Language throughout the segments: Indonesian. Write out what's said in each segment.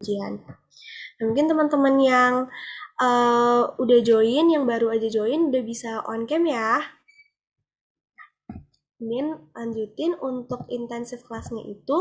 ujian. Nah, mungkin teman-teman yang uh, udah join, yang baru aja join udah bisa on cam ya. Kemudian lanjutin untuk intensif kelasnya itu,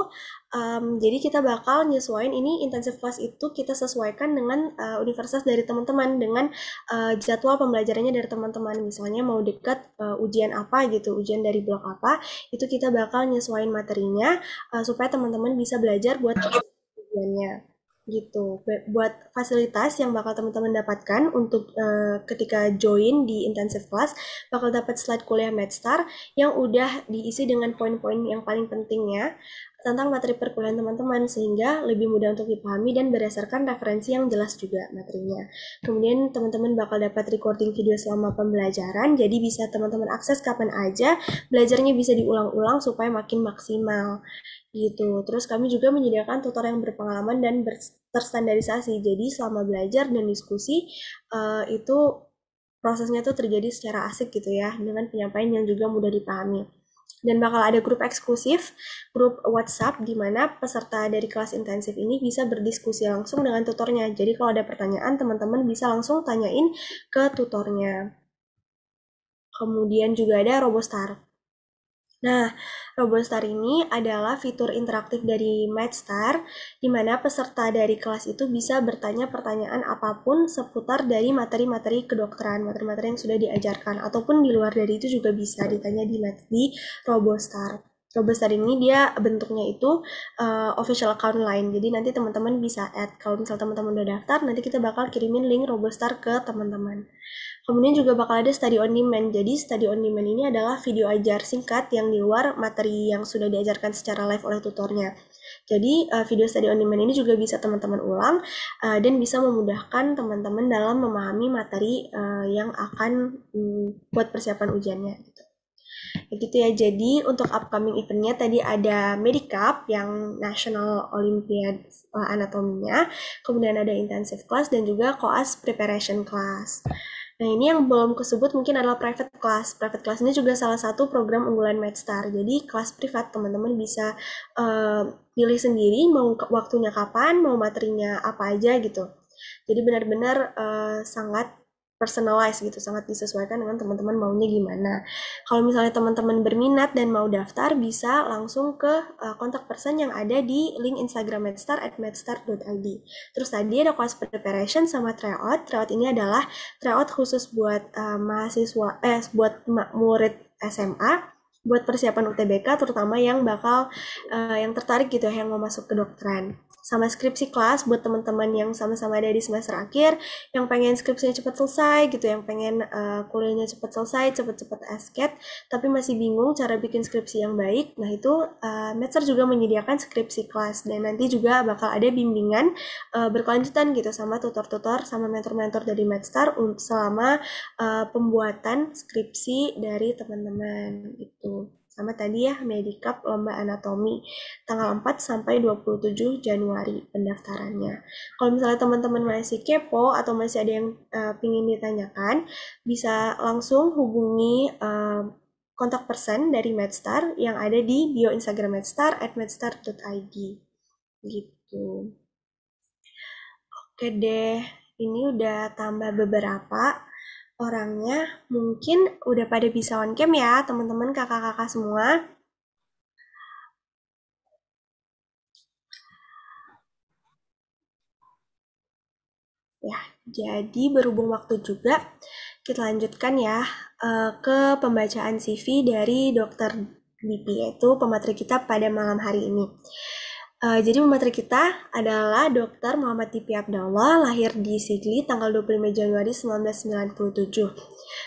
um, jadi kita bakal nyesuaiin ini intensif kelas itu kita sesuaikan dengan uh, universitas dari teman-teman, dengan uh, jadwal pembelajarannya dari teman-teman. Misalnya mau dekat uh, ujian apa gitu, ujian dari blok apa, itu kita bakal nyesuaiin materinya uh, supaya teman-teman bisa belajar buat ujiannya gitu buat fasilitas yang bakal teman-teman dapatkan untuk uh, ketika join di intensive class bakal dapat slide kuliah MedStar yang udah diisi dengan poin-poin yang paling pentingnya tentang materi perkuliahan teman-teman sehingga lebih mudah untuk dipahami dan berdasarkan referensi yang jelas juga materinya. Kemudian teman-teman bakal dapat recording video selama pembelajaran jadi bisa teman-teman akses kapan aja, belajarnya bisa diulang-ulang supaya makin maksimal gitu. Terus kami juga menyediakan tutor yang berpengalaman dan ber terstandarisasi. Jadi selama belajar dan diskusi uh, itu prosesnya tuh terjadi secara asik gitu ya dengan penyampaian yang juga mudah dipahami. Dan bakal ada grup eksklusif, grup WhatsApp di mana peserta dari kelas intensif ini bisa berdiskusi langsung dengan tutornya. Jadi kalau ada pertanyaan teman-teman bisa langsung tanyain ke tutornya. Kemudian juga ada Robostar. Nah, RoboStar ini adalah fitur interaktif dari MatchStar, di mana peserta dari kelas itu bisa bertanya pertanyaan apapun seputar dari materi-materi kedokteran, materi-materi yang sudah diajarkan, ataupun di luar dari itu juga bisa ditanya di, di RoboStar. RoboStar ini dia bentuknya itu uh, official account lain, jadi nanti teman-teman bisa add. Kalau misal teman-teman udah daftar, nanti kita bakal kirimin link RoboStar ke teman-teman. Kemudian juga bakal ada study on demand. Jadi study on demand ini adalah video ajar singkat yang di luar materi yang sudah diajarkan secara live oleh tutornya. Jadi uh, video study on demand ini juga bisa teman-teman ulang uh, dan bisa memudahkan teman-teman dalam memahami materi uh, yang akan um, buat persiapan ujiannya. Gitu. Ya gitu ya. Jadi untuk upcoming eventnya tadi ada Medicap yang National Olympiad anatominya, kemudian ada intensive class dan juga koas preparation class. Nah, ini yang belum kesebut mungkin adalah private class. Private class ini juga salah satu program unggulan Medstar. Jadi, kelas privat teman-teman bisa uh, pilih sendiri mau waktunya kapan, mau materinya apa aja gitu. Jadi benar-benar uh, sangat personalized gitu sangat disesuaikan dengan teman-teman maunya gimana kalau misalnya teman-teman berminat dan mau daftar bisa langsung ke uh, kontak person yang ada di link Instagram Medstar at medstar.id terus tadi ada kelas preparation sama tryout tryout ini adalah tryout khusus buat uh, mahasiswa eh buat murid SMA buat persiapan UTBK terutama yang bakal uh, yang tertarik gitu ya, yang mau masuk ke dokteran sama skripsi kelas buat teman-teman yang sama-sama ada di semester akhir yang pengen skripsinya cepat selesai gitu yang pengen uh, kuliahnya cepat selesai cepat-cepat esket tapi masih bingung cara bikin skripsi yang baik nah itu uh, eh, Metzer juga menyediakan skripsi kelas dan nanti juga bakal ada bimbingan uh, berkelanjutan gitu sama tutor-tutor sama mentor-mentor dari untuk selama uh, pembuatan skripsi dari teman-teman itu sama tadi ya Medicap Lomba Anatomi tanggal 4 sampai 27 Januari pendaftarannya. Kalau misalnya teman-teman masih kepo atau masih ada yang uh, pingin ditanyakan, bisa langsung hubungi uh, kontak person dari Medstar yang ada di bio Instagram Medstar at medstar.id gitu. Oke deh, ini udah tambah beberapa orangnya mungkin udah pada bisa on cam ya teman-teman kakak-kakak semua ya jadi berhubung waktu juga kita lanjutkan ya eh, ke pembacaan CV dari dokter Bipi yaitu pemateri kita pada malam hari ini Uh, jadi pemateri kita adalah Dr. Muhammad Tipi Abdallah, lahir di Sigli tanggal 25 Januari 1997.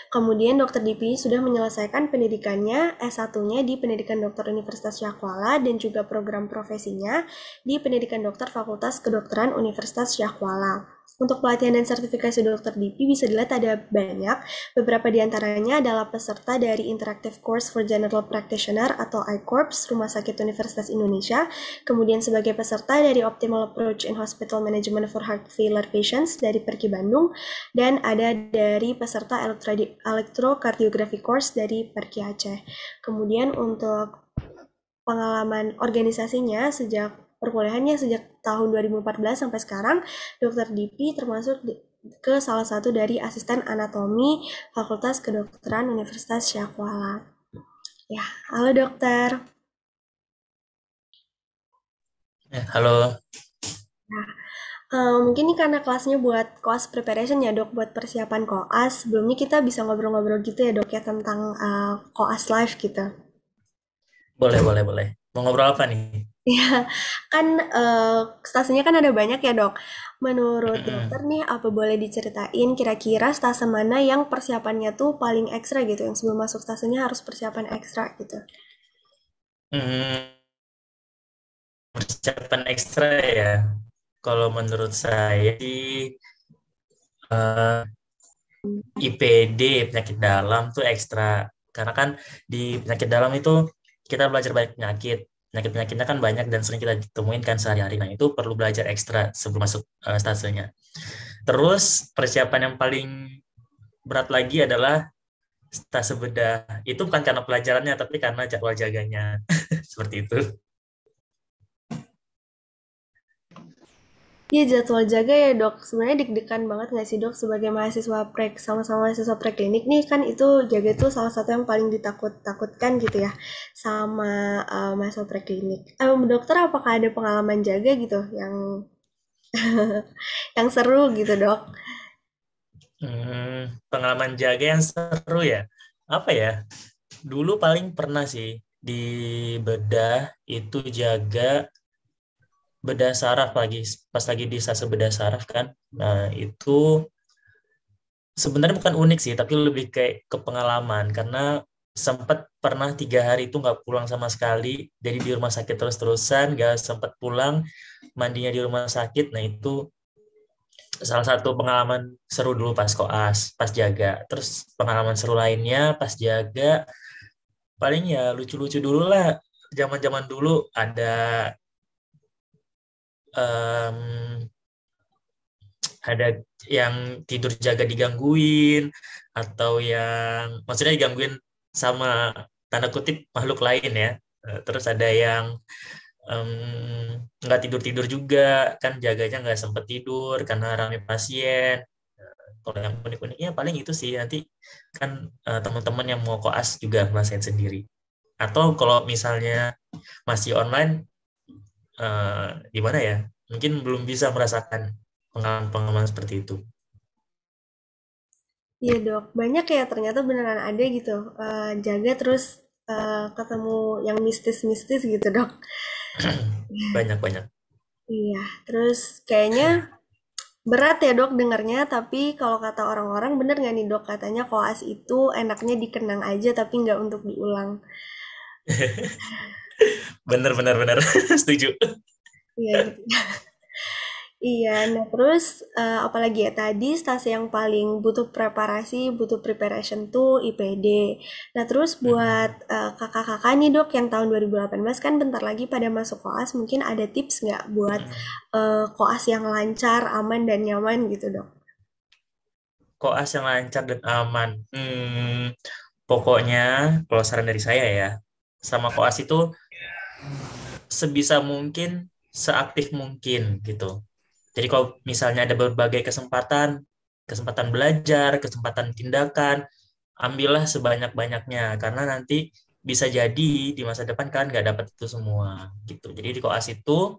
Kemudian Dr. Dipi sudah menyelesaikan pendidikannya S1-nya di Pendidikan Dokter Universitas Syakwala dan juga program profesinya di Pendidikan Dokter Fakultas Kedokteran Universitas Syakwala. Untuk pelatihan dan sertifikasi dokter DP bisa dilihat ada banyak. Beberapa di antaranya adalah peserta dari Interactive Course for General Practitioner atau iCorps Rumah Sakit Universitas Indonesia, kemudian sebagai peserta dari Optimal Approach in Hospital Management for Heart Failure Patients dari Perki Bandung, dan ada dari peserta Electrocardiography course dari Perki Aceh. Kemudian untuk pengalaman organisasinya sejak perkuliahannya sejak tahun 2014 sampai sekarang, Dokter Dipi termasuk ke salah satu dari asisten anatomi Fakultas Kedokteran Universitas Syakwala. Ya, halo dokter. Ya, halo. Nah, um, mungkin ini karena kelasnya buat koas preparation ya dok, buat persiapan koas. Sebelumnya kita bisa ngobrol-ngobrol gitu ya dok ya tentang uh, koas live gitu. Boleh, boleh, boleh. Mau ngobrol apa nih? ya kan uh, stasenya kan ada banyak ya dok. Menurut dokter nih, apa boleh diceritain kira-kira stase mana yang persiapannya tuh paling ekstra gitu, yang sebelum masuk stasenya harus persiapan ekstra gitu? Mmm. Persiapan ekstra ya, kalau menurut saya di eh, IPD, penyakit dalam tuh ekstra, karena kan di penyakit dalam itu kita belajar banyak penyakit penyakit penyakitnya kan banyak dan sering kita temuin kan sehari-hari. Nah, itu perlu belajar ekstra sebelum masuk uh, eh, stasenya. Terus persiapan yang paling berat lagi adalah stase bedah. Itu bukan karena pelajarannya tapi karena jadwal jaganya. Seperti itu. Iya jadwal jaga ya dok. Sebenarnya deg-degan banget nggak sih dok sebagai mahasiswa prek sama-sama mahasiswa prek klinik nih kan itu jaga itu salah satu yang paling ditakut-takutkan gitu ya sama uh, mahasiswa klinik. Eh, um, dokter apakah ada pengalaman jaga gitu yang yang seru gitu dok? Hmm, pengalaman jaga yang seru ya apa ya? Dulu paling pernah sih di bedah itu jaga bedah saraf lagi pas lagi di fase bedah saraf kan nah itu sebenarnya bukan unik sih tapi lebih kayak ke pengalaman karena sempat pernah tiga hari itu nggak pulang sama sekali jadi di rumah sakit terus terusan nggak sempat pulang mandinya di rumah sakit nah itu salah satu pengalaman seru dulu pas koas pas jaga terus pengalaman seru lainnya pas jaga paling ya lucu-lucu dulu lah zaman-zaman dulu ada um, ada yang tidur jaga digangguin atau yang maksudnya digangguin sama tanda kutip makhluk lain ya eh, terus ada yang nggak um, tidur tidur juga kan jaganya nggak sempat tidur karena ramai pasien eh, kalau yang unik uniknya paling itu sih nanti kan uh, teman-teman yang mau koas juga ngerasain sendiri atau kalau misalnya masih online Eh, gimana ya mungkin belum bisa merasakan pengalaman-pengalaman seperti itu Iya dok, banyak ya ternyata beneran ada gitu uh, jaga terus uh, ketemu yang mistis-mistis gitu dok. banyak banyak. Iya, terus kayaknya berat ya dok dengarnya, tapi kalau kata orang-orang bener nggak nih dok katanya koas itu enaknya dikenang aja tapi nggak untuk diulang. bener bener bener setuju iya gitu. Iya, nah terus uh, apalagi ya tadi stasi yang paling butuh preparasi, butuh preparation tuh IPD. Nah terus mhm. buat kakak eh, kakak-kakak nih dok yang tahun 2018 kan bentar lagi pada masuk koas, mungkin ada tips nggak buat uh, koas yang lancar, aman dan nyaman gitu dok? Koas yang lancar dan aman, hmm, pokoknya kalau saran dari saya ya, sama koas itu sebisa mungkin seaktif mungkin gitu. Jadi kalau misalnya ada berbagai kesempatan, kesempatan belajar, kesempatan tindakan, ambillah sebanyak-banyaknya karena nanti bisa jadi di masa depan kan nggak dapat itu semua gitu. Jadi di koas itu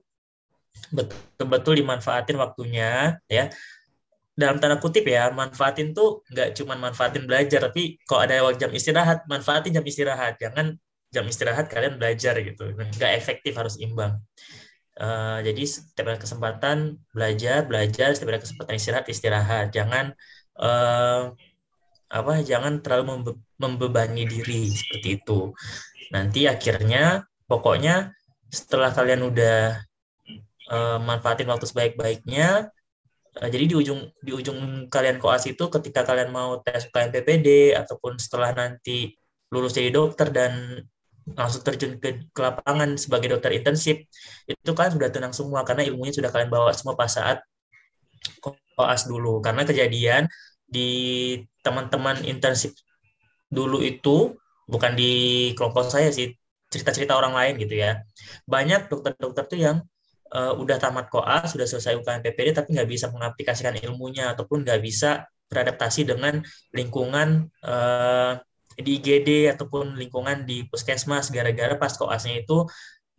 betul-betul dimanfaatin waktunya ya. Dalam tanda kutip ya, manfaatin tuh nggak cuma manfaatin belajar, tapi kalau ada jam istirahat, manfaatin jam istirahat. Jangan jam istirahat kalian belajar gitu nah, nggak efektif harus imbang uh, jadi setiap ada kesempatan belajar belajar setiap ada kesempatan istirahat istirahat jangan uh, apa jangan terlalu membe membebani diri seperti itu nanti akhirnya pokoknya setelah kalian udah uh, manfaatin waktu sebaik-baiknya jadi di ujung di ujung kalian koas itu ketika kalian mau tes UKM PPD ataupun setelah nanti lulus jadi dokter dan langsung terjun ke, ke lapangan sebagai dokter intensif itu kan sudah tenang semua karena ilmunya sudah kalian bawa semua pas saat koas dulu karena kejadian di teman-teman intensif dulu itu bukan di kelompok saya sih cerita-cerita orang lain gitu ya banyak dokter-dokter tuh yang uh, udah tamat koas sudah selesai UKM PPD tapi nggak bisa mengaplikasikan ilmunya ataupun nggak bisa beradaptasi dengan lingkungan uh, di IGD ataupun lingkungan di puskesmas gara-gara pas koasnya itu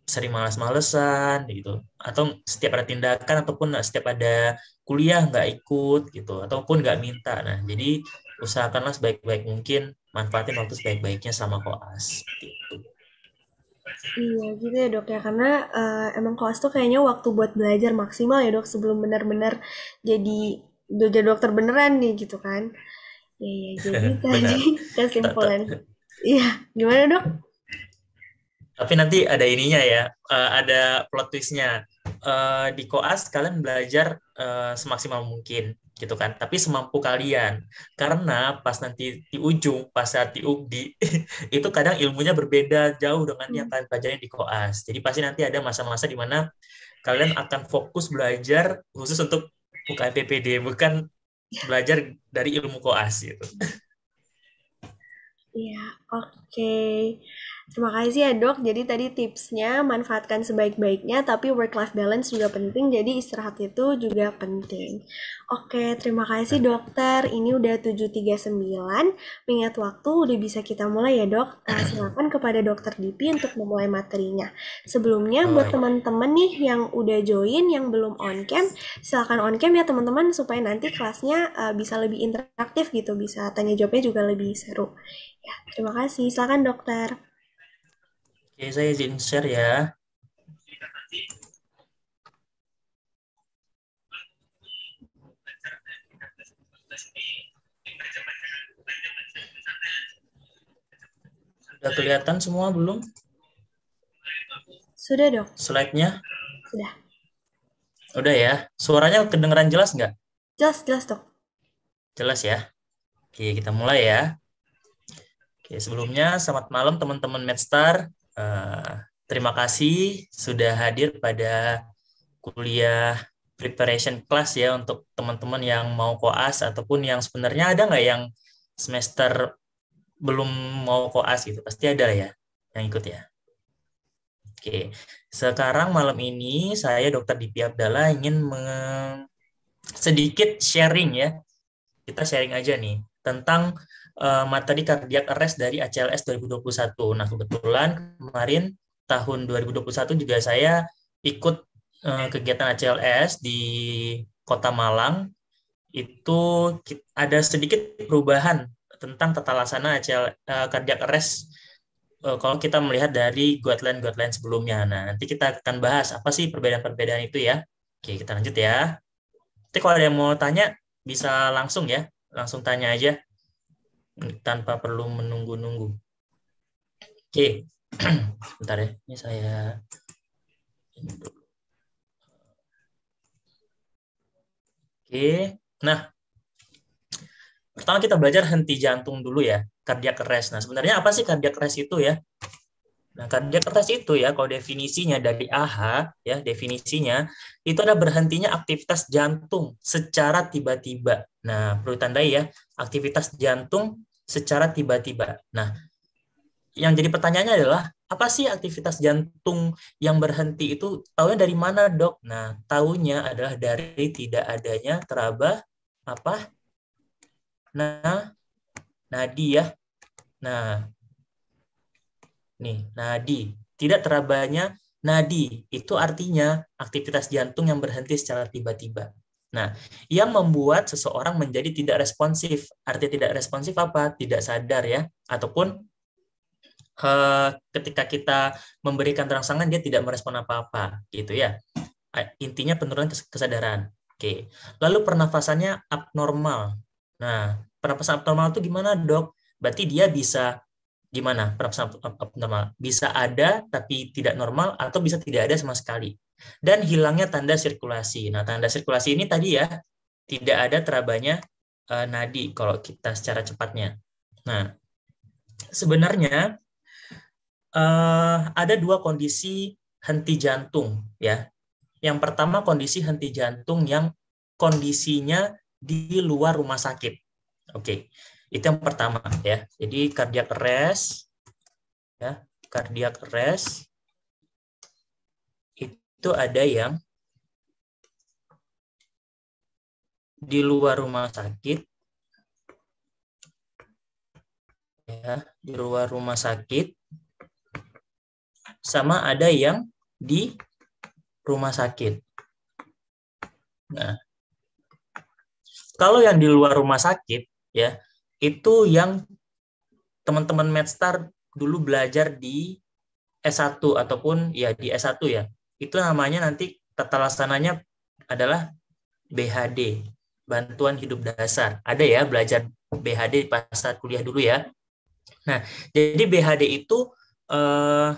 sering malas-malesan gitu atau setiap ada tindakan ataupun setiap ada kuliah nggak ikut gitu ataupun nggak minta nah jadi usahakanlah sebaik-baik mungkin manfaatin waktu sebaik-baiknya sama koas gitu Iya gitu ya dok ya karena uh, emang koas tuh kayaknya waktu buat belajar maksimal ya dok sebelum benar-benar jadi jadi dokter beneran nih gitu kan. Iya, iya. jadi tadi kesimpulan. Iya, gimana dok? Tapi nanti ada ininya ya, eh, ada plot twistnya. Uh, di koas kalian belajar eh, semaksimal mungkin gitu kan, tapi semampu kalian. Karena pas nanti di ujung, pas saat di UGDI, itu kadang ilmunya berbeda jauh dengan yang hmm. kalian pelajari di koas. Jadi pasti nanti ada masa-masa di mana kalian akan fokus belajar khusus untuk UKM PPD, bukan belajar dari ilmu koas gitu. Iya, oke. Okay. Terima kasih ya dok. Jadi tadi tipsnya manfaatkan sebaik-baiknya, tapi work-life balance juga penting. Jadi istirahat itu juga penting. Oke, terima kasih dokter. Ini udah 7.39. Mengingat waktu udah bisa kita mulai ya dok. Nah, silakan kepada dokter Dipi untuk memulai materinya. Sebelumnya buat teman-teman nih yang udah join, yang belum on cam, silakan on cam ya teman-teman supaya nanti kelasnya uh, bisa lebih interaktif gitu, bisa tanya jawabnya juga lebih seru. Ya, terima kasih. Silakan dokter. Oke, saya izin share ya. Sudah kelihatan semua belum? Sudah dong. Slide-nya? Sudah. Udah ya. Suaranya kedengeran jelas nggak? Jelas, jelas dong. Jelas ya. Oke, kita mulai ya. Oke, sebelumnya selamat malam teman-teman Medstar. Eh, terima kasih sudah hadir pada kuliah preparation class ya untuk teman-teman yang mau koas ataupun yang sebenarnya ada nggak yang semester belum mau koas gitu pasti ada ya yang ikut ya. Oke, sekarang malam ini saya Dr. Dipi Abdallah ingin sedikit sharing ya. Kita sharing aja nih tentang Eh, materi cardiac arrest dari ACLS 2021. Nah, kebetulan kemarin tahun 2021 juga saya ikut eh, kegiatan ACLS di Kota Malang. Itu ada sedikit perubahan tentang tata laksana ACL uh, eh, cardiac arrest kalau kita melihat dari guideline-guideline sebelumnya. Nah, nanti kita akan bahas apa sih perbedaan-perbedaan itu ya. Oke, kita lanjut ya. Nanti kalau ada yang mau tanya, bisa langsung ya. Langsung tanya aja tanpa perlu menunggu-nunggu. Oke, bentar ya. Ini saya Oke, nah pertama kita belajar henti jantung dulu ya, cardiac arrest. Nah, sebenarnya apa sih cardiac arrest itu ya? Nah, cardiac arrest itu ya, kalau definisinya dari AHA ya, definisinya itu adalah berhentinya aktivitas jantung secara tiba-tiba. Nah, perlu tandai ya, aktivitas jantung secara tiba-tiba. Nah, yang jadi pertanyaannya adalah apa sih aktivitas jantung yang berhenti itu tahunya dari mana dok? Nah tahunya adalah dari tidak adanya teraba apa? Nah nadi ya. Nah nih nadi tidak terabanya nadi itu artinya aktivitas jantung yang berhenti secara tiba-tiba. Nah, yang membuat seseorang menjadi tidak responsif. Arti tidak responsif apa? Tidak sadar ya, ataupun eh, ketika kita memberikan rangsangan dia tidak merespon apa-apa, gitu ya. Intinya penurunan kesadaran. Oke. Lalu pernafasannya abnormal. Nah, pernafasan abnormal itu gimana, Dok? Berarti dia bisa gimana abnormal? Bisa ada tapi tidak normal atau bisa tidak ada sama sekali. Dan hilangnya tanda sirkulasi. Nah, tanda sirkulasi ini tadi ya tidak ada terabanya uh, nadi kalau kita secara cepatnya. Nah, sebenarnya uh, ada dua kondisi henti jantung ya. Yang pertama kondisi henti jantung yang kondisinya di luar rumah sakit. Oke. Okay. Itu yang pertama ya. Jadi cardiac arrest ya, cardiac arrest itu ada yang di luar rumah sakit ya, di luar rumah sakit sama ada yang di rumah sakit. Nah, kalau yang di luar rumah sakit ya itu yang teman-teman MedStar dulu belajar di S1 ataupun ya di S1 ya. Itu namanya nanti tata laksananya adalah BHD, bantuan hidup dasar. Ada ya belajar BHD pas saat kuliah dulu ya. Nah, jadi BHD itu eh,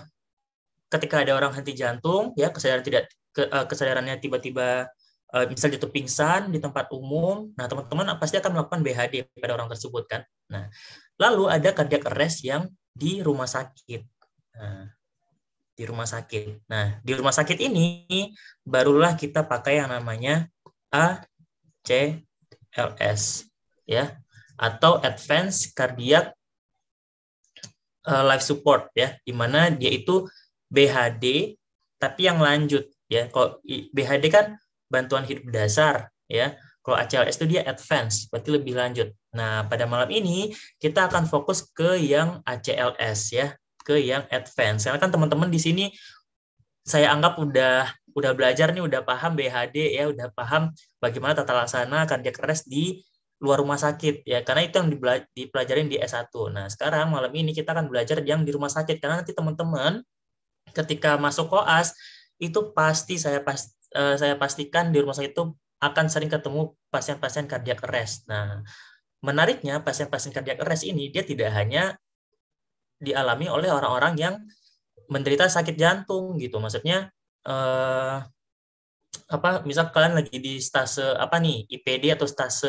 ketika ada orang henti jantung ya kesadaran tidak ke, eh, kesadarannya tiba-tiba misal eh, jatuh pingsan di tempat umum, nah teman-teman ah, pasti akan melakukan BHD pada orang tersebut kan. Nah, lalu ada cardiac arrest yang di rumah sakit. Nah, di rumah sakit. Nah, di rumah sakit ini barulah kita pakai yang namanya ACLS ya atau Advanced Cardiac eh, Life Support ya, di mana dia itu BHD tapi yang lanjut ya. Kalau BHD kan bantuan hidup dasar ya. Kalau ACLS itu dia advance, berarti lebih lanjut. Nah, pada malam ini kita akan fokus ke yang ACLS ya, ke yang advance. Karena kan teman-teman di sini saya anggap udah udah belajar nih, udah paham BHD ya, udah paham bagaimana tata laksana kerja keras di luar rumah sakit ya karena itu yang dipelajarin di S1. Nah, sekarang malam ini kita akan belajar yang di rumah sakit karena nanti teman-teman ketika masuk koas itu pasti saya pasti uh, saya pastikan di rumah sakit itu akan sering ketemu pasien-pasien cardiac arrest. Nah, menariknya pasien-pasien cardiac arrest ini dia tidak hanya dialami oleh orang-orang yang menderita sakit jantung gitu. Maksudnya uh, apa? Misal kalian lagi di stase apa nih IPD atau stase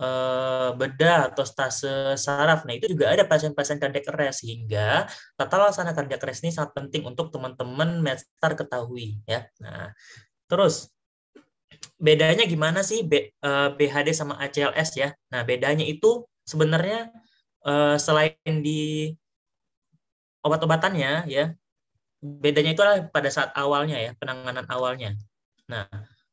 Eh, bedah atau stase saraf. Nah, itu juga ada pasien-pasien cardiac arrest sehingga tata laksana cardiac arrest ini sangat penting untuk teman-teman medstar ketahui ya. Nah, terus bedanya gimana sih B, eh, BHD sama ACLS ya? Nah, bedanya itu sebenarnya eh, selain di obat-obatannya ya, bedanya itu adalah pada saat awalnya ya, penanganan awalnya. Nah,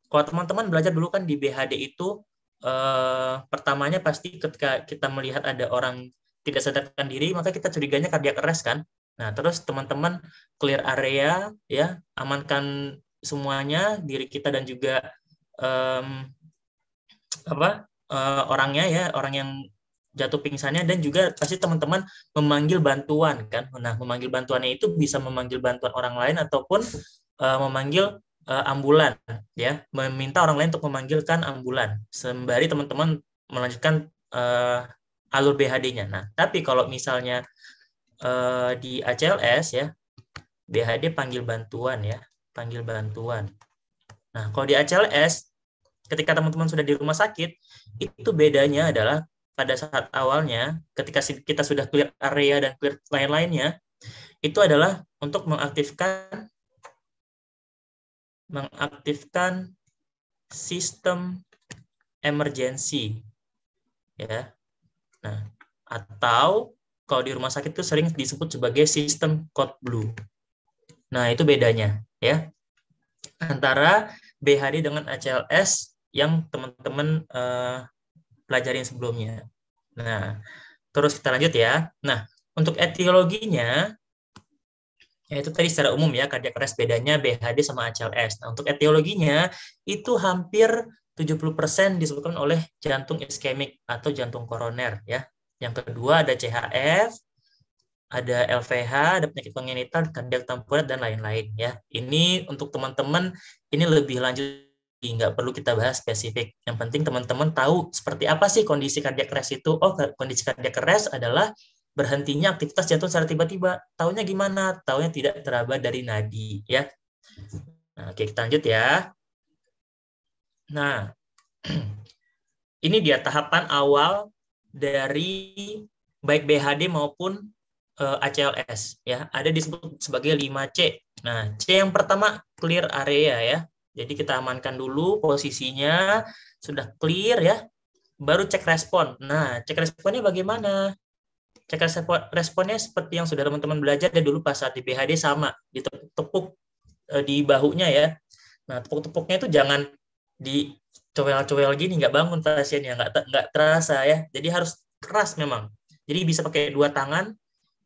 kalau teman-teman belajar dulu kan di BHD itu eh, pertamanya pasti ketika kita melihat ada orang tidak sadarkan diri, maka kita curiganya kardiak keras kan. Nah, terus teman-teman clear area ya, amankan semuanya diri kita dan juga um, apa uh, orangnya ya, orang yang jatuh pingsannya dan juga pasti teman-teman memanggil bantuan kan. Nah, memanggil bantuannya itu bisa memanggil bantuan orang lain ataupun uh, memanggil uh, ambulan ya meminta orang lain untuk memanggilkan ambulan sembari teman-teman melanjutkan uh, alur BHD-nya. Nah, tapi kalau misalnya uh, di ACLS ya BHD panggil bantuan ya, panggil bantuan. Nah, kalau di ACLS ketika teman-teman sudah di rumah sakit, itu bedanya adalah pada saat awalnya ketika kita sudah clear area dan clear lain-lainnya, itu adalah untuk mengaktifkan mengaktifkan sistem emergency. Ya. Nah, atau kalau di rumah sakit itu sering disebut sebagai sistem code blue. Nah, itu bedanya ya. Antara BHD dengan ACLS yang teman-teman eh, pelajarin sebelumnya. Nah, terus kita lanjut ya. Nah, untuk etiologinya ya itu tadi secara umum ya cardiac arrest bedanya BHD sama ACLS. Nah, untuk etiologinya itu hampir 70% disebutkan oleh jantung iskemik atau jantung koroner ya. Yang kedua ada CHF, ada LVH, ada penyakit pengenitan, kardiak temporat dan lain-lain ya. Ini untuk teman-teman ini lebih lanjut nggak perlu kita bahas spesifik. Yang penting teman-teman tahu seperti apa sih kondisi kardiak arrest itu. Oh, kondisi kardiak arrest adalah berhentinya aktivitas jantung secara tiba-tiba. tahunya gimana? Tahunya tidak teraba dari nadi, ya. Nah, oke, kita lanjut ya. Nah, ini dia tahapan awal dari baik BHD maupun uh, eh, ACLS ya. Ada disebut sebagai 5C. Nah, C yang pertama clear area ya. Jadi kita amankan dulu posisinya, sudah clear ya. Baru cek respon. Nah, cek responnya bagaimana? cek responnya seperti yang sudah teman-teman belajar dari ya, dulu pas saat di PHD sama ditepuk eh, di bahunya ya nah tepuk-tepuknya itu jangan di cowel-cowel gini nggak bangun pasiennya nggak nggak terasa ya jadi harus keras memang jadi bisa pakai dua tangan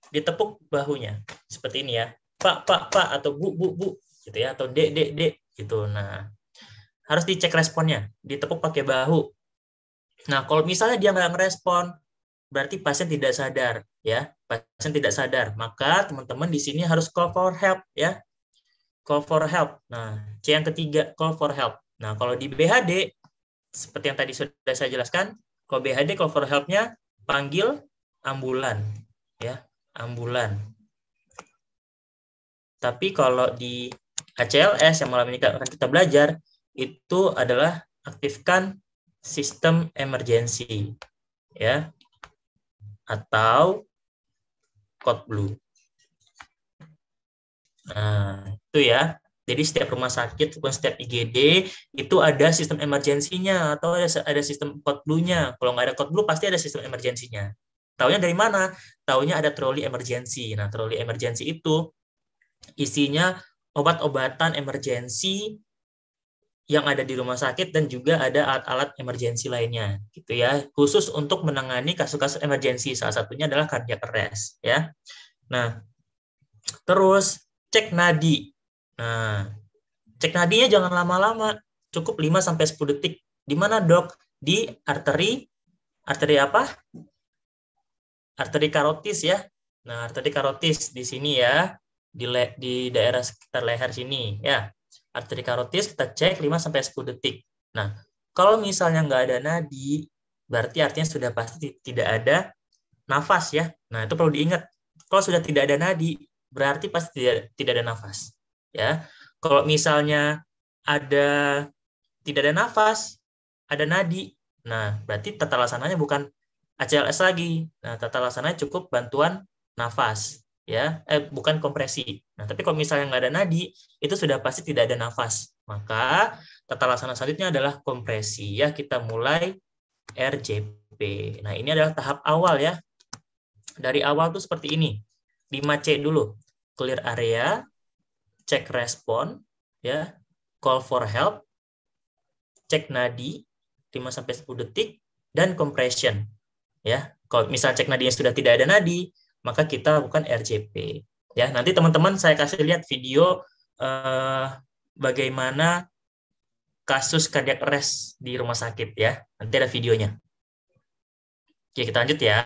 ditepuk bahunya seperti ini ya pak pak pak atau bu bu bu gitu ya atau dek dek dek gitu nah harus dicek responnya ditepuk pakai bahu nah kalau misalnya dia nggak ngerespon berarti pasien tidak sadar ya pasien tidak sadar maka teman-teman di sini harus call for help ya call for help nah c yang ketiga call for help nah kalau di BHD seperti yang tadi sudah saya jelaskan kalau BHD call for helpnya panggil ambulan ya ambulan tapi kalau di ACLS yang malam ini akan kita belajar itu adalah aktifkan sistem emergensi ya atau code blue. Nah, itu ya. Jadi setiap rumah sakit, bukan setiap IGD, itu ada sistem emergensinya atau ada, ada sistem code blue-nya. Kalau nggak ada code blue, pasti ada sistem emergensinya. Taunya dari mana? Taunya ada troli emergensi. Nah, troli emergensi itu isinya obat-obatan emergensi yang ada di rumah sakit dan juga ada alat-alat emergensi lainnya gitu ya khusus untuk menangani kasus-kasus emergensi salah satunya adalah cardiac arrest ya nah terus cek nadi nah cek nadinya jangan lama-lama cukup 5 sampai 10 detik di mana dok di arteri arteri apa arteri karotis ya nah arteri karotis di sini ya di le, di daerah sekitar leher sini ya arteri karotis kita cek 5 sampai 10 detik. Nah, kalau misalnya nggak ada nadi, berarti artinya sudah pasti tidak ada nafas ya. Nah, itu perlu diingat. Kalau sudah tidak ada nadi, berarti pasti tidak, tidak ada nafas. Ya. Kalau misalnya ada tidak ada nafas, ada nadi, nah berarti tata laksananya bukan ACLS lagi. Nah, tata laksananya cukup bantuan nafas ya eh, bukan kompresi. Nah, tapi kalau misalnya nggak ada nadi, itu sudah pasti tidak ada nafas. Maka tata laksana selanjutnya adalah kompresi ya kita mulai RJP. Nah, ini adalah tahap awal ya. Dari awal tuh seperti ini. 5C dulu. Clear area, check respon, ya, call for help, cek nadi 5 sampai 10 detik dan compression. Ya, kalau misal cek nadinya sudah tidak ada nadi, maka kita lakukan RJP. Ya, nanti teman-teman saya kasih lihat video eh, bagaimana kasus cardiac arrest di rumah sakit ya. Nanti ada videonya. Oke, kita lanjut ya.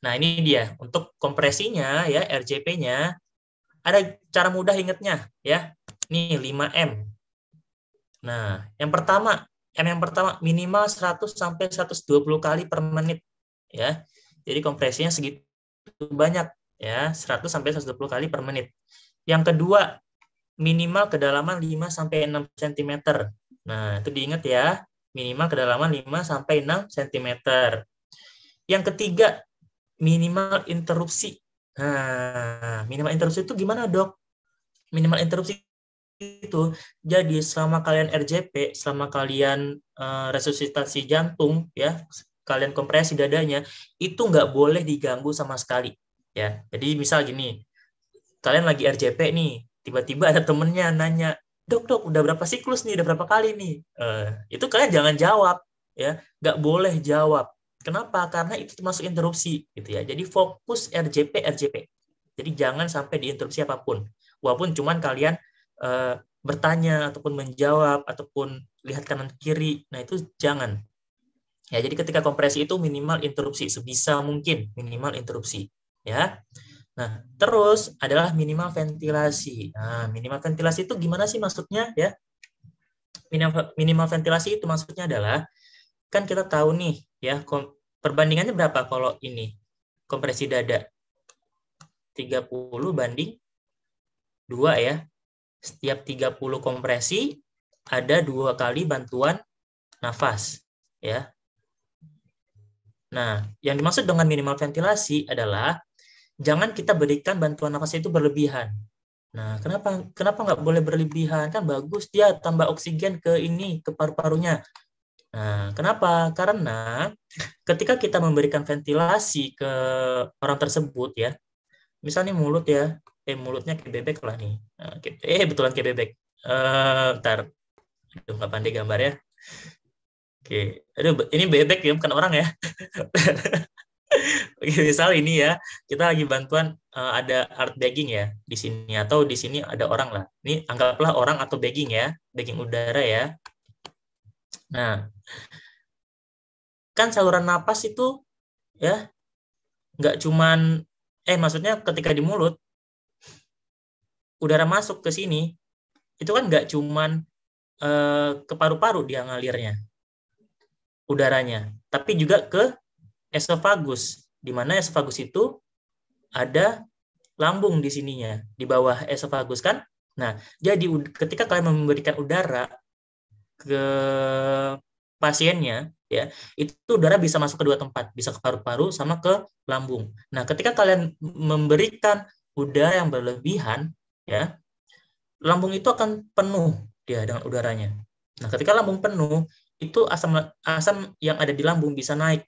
Nah, ini dia untuk kompresinya ya, RJP-nya ada cara mudah ingatnya, ya. Nih 5M. Nah, yang pertama, M yang pertama minimal 100 sampai 120 kali per menit ya. Jadi kompresinya segitu banyak ya, 100 sampai 120 kali per menit. Yang kedua, minimal kedalaman 5 sampai 6 cm. Nah, itu diingat ya, minimal kedalaman 5 sampai 6 cm. Yang ketiga, minimal interupsi. Nah, minimal interupsi itu gimana, Dok? Minimal interupsi itu jadi selama kalian RJP, selama kalian uh, resusitasi jantung ya, kalian kompresi dadanya itu nggak boleh diganggu sama sekali ya jadi misal gini kalian lagi RJP nih tiba-tiba ada temennya nanya dok dok udah berapa siklus nih udah berapa kali nih uh, itu kalian jangan jawab ya nggak boleh jawab kenapa karena itu termasuk interupsi gitu ya jadi fokus RJP RJP jadi jangan sampai diinterupsi apapun walaupun cuman kalian uh, bertanya ataupun menjawab ataupun lihat kanan kiri nah itu jangan Ya, jadi ketika kompresi itu minimal interupsi sebisa mungkin minimal interupsi, ya. Nah, terus adalah minimal ventilasi. Nah, minimal ventilasi itu gimana sih maksudnya ya? Minimal, minimal ventilasi itu maksudnya adalah kan kita tahu nih ya perbandingannya berapa kalau ini kompresi dada 30 banding 2 ya. Setiap 30 kompresi ada dua kali bantuan nafas ya. Nah, yang dimaksud dengan minimal ventilasi adalah jangan kita berikan bantuan nafas itu berlebihan. Nah, kenapa kenapa nggak boleh berlebihan? Kan bagus dia tambah oksigen ke ini ke paru-parunya. Nah, kenapa? Karena ketika kita memberikan ventilasi ke orang tersebut ya, misalnya mulut ya, eh mulutnya kayak bebek lah nih. Nah, eh betulan kayak bebek. Eh, ntar, aduh nggak pandai gambar ya. Oke, aduh ini bebek ya bukan orang ya. Oke, misal ini ya kita lagi bantuan uh, ada art bagging ya di sini atau di sini ada orang lah. Ini anggaplah orang atau bagging ya, bagging udara ya. Nah, kan saluran napas itu ya nggak cuman eh maksudnya ketika di mulut udara masuk ke sini itu kan nggak cuman eh, ke paru-paru dia ngalirnya udaranya, tapi juga ke esofagus, di mana esofagus itu ada lambung di sininya, di bawah esofagus kan? Nah, jadi ketika kalian memberikan udara ke pasiennya, ya, itu udara bisa masuk ke dua tempat, bisa ke paru-paru sama ke lambung. Nah, ketika kalian memberikan udara yang berlebihan, ya, lambung itu akan penuh dia ya, dengan udaranya. Nah, ketika lambung penuh, itu asam asam yang ada di lambung bisa naik,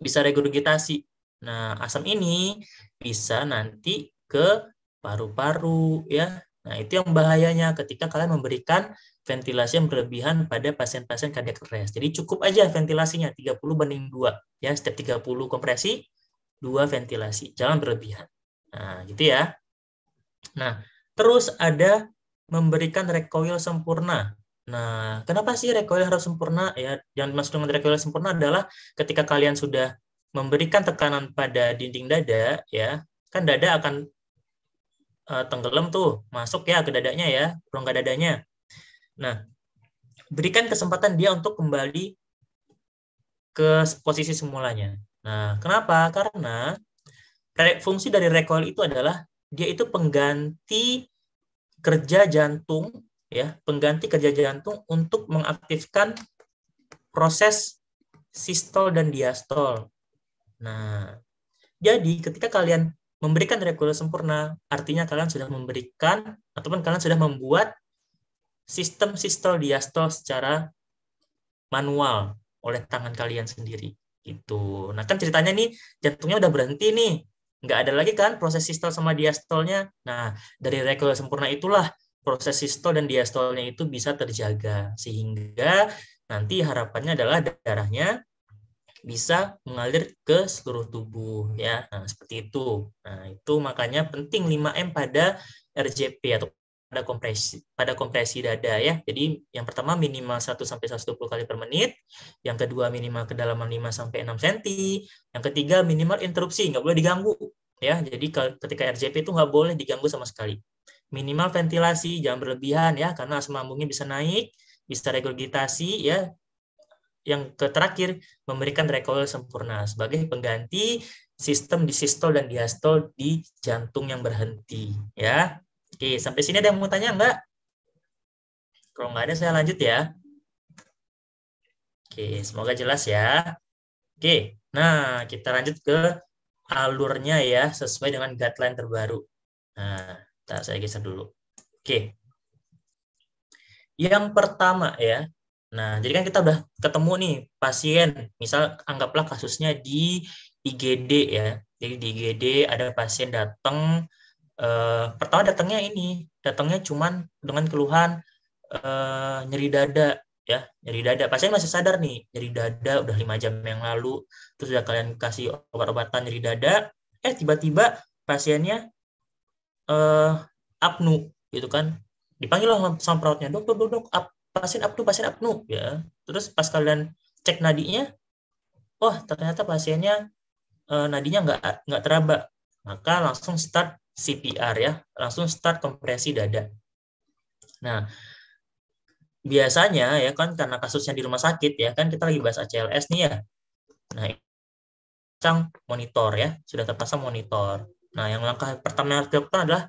bisa regurgitasi. Nah, asam ini bisa nanti ke paru-paru ya. Nah, itu yang bahayanya ketika kalian memberikan ventilasi yang berlebihan pada pasien-pasien cardiac arrest. Jadi cukup aja ventilasinya 30 banding 2 ya, setiap 30 kompresi, dua ventilasi. Jangan berlebihan. Nah, gitu ya. Nah, terus ada memberikan recoil sempurna. Nah, kenapa sih recoil harus sempurna? Ya, yang dimaksud dengan recoil sempurna adalah ketika kalian sudah memberikan tekanan pada dinding dada, ya, kan dada akan uh, tenggelam tuh, masuk ya ke dadanya ya, rongga dadanya. Nah, berikan kesempatan dia untuk kembali ke posisi semulanya. Nah, kenapa? Karena fungsi dari recoil itu adalah dia itu pengganti kerja jantung ya pengganti kerja jantung untuk mengaktifkan proses sistol dan diastol. Nah, jadi ketika kalian memberikan regula sempurna, artinya kalian sudah memberikan ataupun kalian sudah membuat sistem sistol diastol secara manual oleh tangan kalian sendiri. Itu. Nah, kan ceritanya nih jantungnya udah berhenti nih. Nggak ada lagi kan proses sistol sama diastolnya. Nah, dari regula sempurna itulah proses sistol dan diastolnya itu bisa terjaga sehingga nanti harapannya adalah darahnya bisa mengalir ke seluruh tubuh ya nah, seperti itu nah itu makanya penting 5M pada RJP atau pada kompresi pada kompresi dada ya jadi yang pertama minimal 1 sampai 120 kali per menit yang kedua minimal kedalaman 5 sampai 6 cm yang ketiga minimal interupsi nggak boleh diganggu ya jadi ketika RJP itu nggak boleh diganggu sama sekali Minimal ventilasi, jangan berlebihan ya, karena asam lambungnya bisa naik, bisa regurgitasi ya. Yang terakhir, memberikan recoil sempurna sebagai pengganti sistem di sistol dan diastol di jantung yang berhenti ya. Oke, sampai sini ada yang mau tanya enggak? Kalau nggak ada, saya lanjut ya. Oke, semoga jelas ya. Oke, nah kita lanjut ke alurnya ya, sesuai dengan guideline terbaru. Nah, Nah, saya geser dulu. Oke. Yang pertama ya. Nah, jadi kan kita udah ketemu nih pasien. Misal anggaplah kasusnya di IGD ya. Jadi di IGD ada pasien datang eh, pertama datangnya ini, datangnya cuman dengan keluhan eh, nyeri dada ya, nyeri dada. Pasien masih sadar nih, nyeri dada udah lima jam yang lalu, terus udah kalian kasih obat-obatan nyeri dada, eh tiba-tiba pasiennya uh, apnu gitu kan dipanggil lah sama perawatnya dok dok dok, dok ap, pasien apnu pasien apnu ya terus pas kalian cek nadinya oh, ternyata pasiennya uh, nadinya nggak nggak teraba maka langsung start CPR ya langsung start kompresi dada nah biasanya ya kan karena kasusnya di rumah sakit ya kan kita lagi bahas ACLS nih ya nah pasang monitor ya sudah terpasang monitor Nah, yang langkah pertama yang harus dilakukan adalah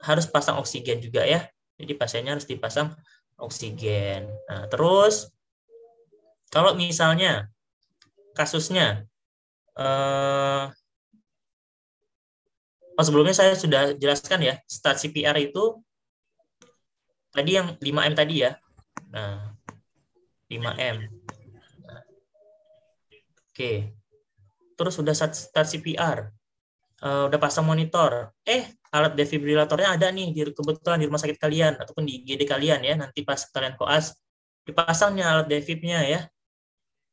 harus pasang oksigen juga ya. Jadi pasiennya harus dipasang oksigen. Nah, terus kalau misalnya kasusnya eh, oh sebelumnya saya sudah jelaskan ya, start CPR itu tadi yang 5M tadi ya. Nah, 5M. Nah, oke. Terus sudah start CPR uh, udah pasang monitor. Eh, alat defibrilatornya ada nih di kebetulan di rumah sakit kalian ataupun di IGD kalian ya. Nanti pas kalian koas dipasangnya alat defibnya ya.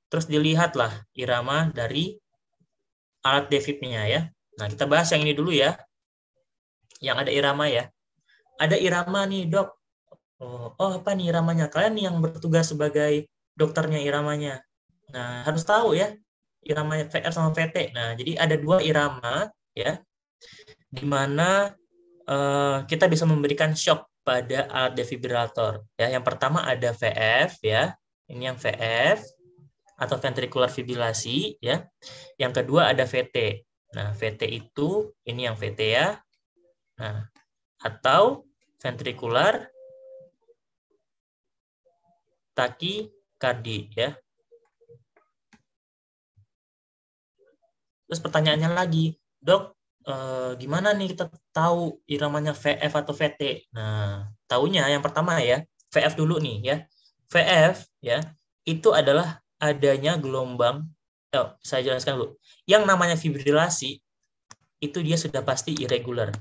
Terus dilihatlah irama dari alat defibnya ya. Nah, kita bahas yang ini dulu ya. Yang ada irama ya. Ada irama nih, Dok. Oh, oh apa nih iramanya? Kalian nih yang bertugas sebagai dokternya iramanya. Nah, harus tahu ya iramanya VR sama vt, Nah, jadi ada dua irama ya dimana uh, eh, kita bisa memberikan shock pada alat defibrilator ya yang pertama ada VF ya ini yang VF atau ventricular fibrilasi ya yang kedua ada VT nah VT itu ini yang VT ya nah atau ventricular takikardi ya terus pertanyaannya lagi dok eh, gimana nih kita tahu iramanya VF atau VT? Nah, tahunya yang pertama ya, VF dulu nih ya. VF ya, itu adalah adanya gelombang oh, saya jelaskan dulu. Yang namanya fibrilasi itu dia sudah pasti irregular.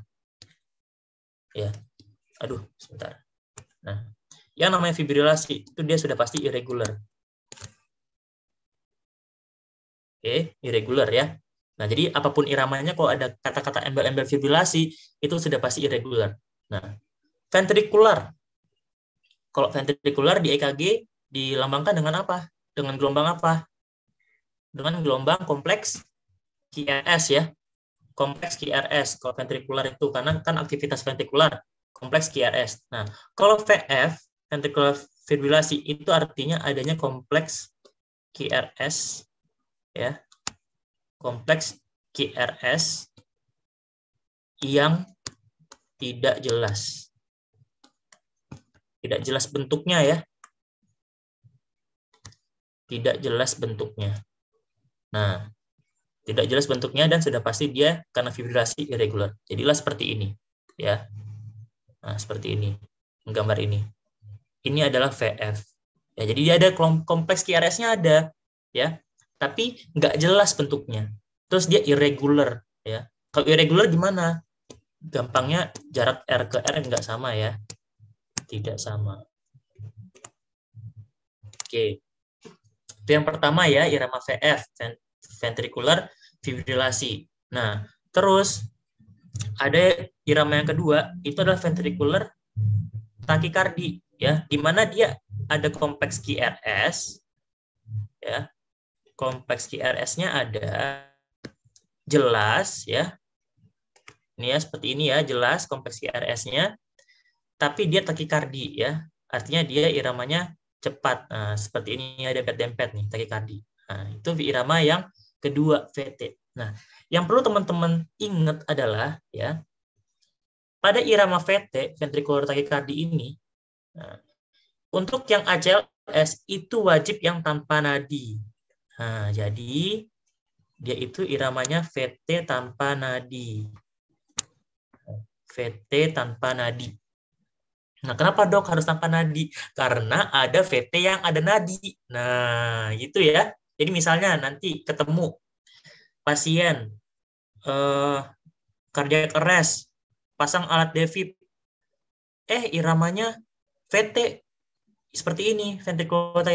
Ya. Aduh, sebentar. Nah, yang namanya fibrilasi itu dia sudah pasti irregular. Oke, irregular ya. Nah, jadi apapun iramanya kalau ada kata-kata embel-embel fibrilasi itu sudah pasti irregular. Nah, ventrikular. Kalau ventrikular di EKG dilambangkan dengan apa? Dengan gelombang apa? Dengan gelombang kompleks QRS ya. Kompleks QRS kalau ventrikular itu karena kan aktivitas ventrikular kompleks QRS. Nah, kalau VF ventricular fibrilasi itu artinya adanya kompleks QRS ya kompleks QRS yang tidak jelas. Tidak jelas bentuknya ya. Tidak jelas bentuknya. Nah, tidak jelas bentuknya dan sudah pasti dia karena vibrasi irregular. Jadilah seperti ini, ya. Nah, seperti ini. Gambar ini. Ini adalah VF. Ya, jadi dia ada kompleks QRS-nya ada, ya tapi nggak jelas bentuknya. Terus dia irregular, ya. Kalau irregular gimana? Gampangnya jarak R ke R nggak sama ya, tidak sama. Oke, itu yang pertama ya irama VF, ventricular fibrilasi. Nah, terus ada irama yang kedua itu adalah ventricular takikardi ya, di mana dia ada kompleks QRS ya kompleks QRS-nya ada jelas ya. Ini ya seperti ini ya, jelas kompleks QRS-nya. Tapi dia takikardi ya. Artinya dia iramanya cepat. Nah, seperti ini ya dempet-dempet nih takikardi. Nah, itu irama yang kedua VT. Nah, yang perlu teman-teman ingat adalah ya pada irama VT ventricular tachycardia ini nah, untuk yang ACLS itu wajib yang tanpa nadi Nah, jadi dia itu iramanya VT tanpa nadi. VT tanpa nadi. Nah, kenapa dok harus tanpa nadi? Karena ada VT yang ada nadi. Nah, gitu ya. Jadi misalnya nanti ketemu pasien eh, kerja keras, pasang alat defib, eh iramanya VT seperti ini, ventricular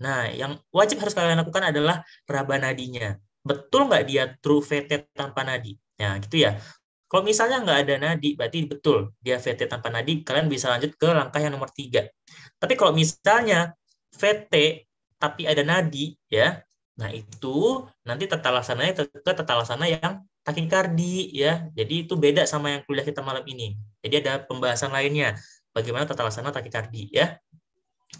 Nah, yang wajib harus kalian lakukan adalah raba nadinya. Betul nggak dia true VT tanpa nadi? Nah, gitu ya. Kalau misalnya nggak ada nadi, berarti betul dia VT tanpa nadi, kalian bisa lanjut ke langkah yang nomor tiga. Tapi kalau misalnya VT tapi ada nadi, ya, nah itu nanti tata laksananya ke tata laksana yang takikardi, ya. Jadi itu beda sama yang kuliah kita malam ini. Jadi ada pembahasan lainnya, bagaimana tata laksana takikardi, ya.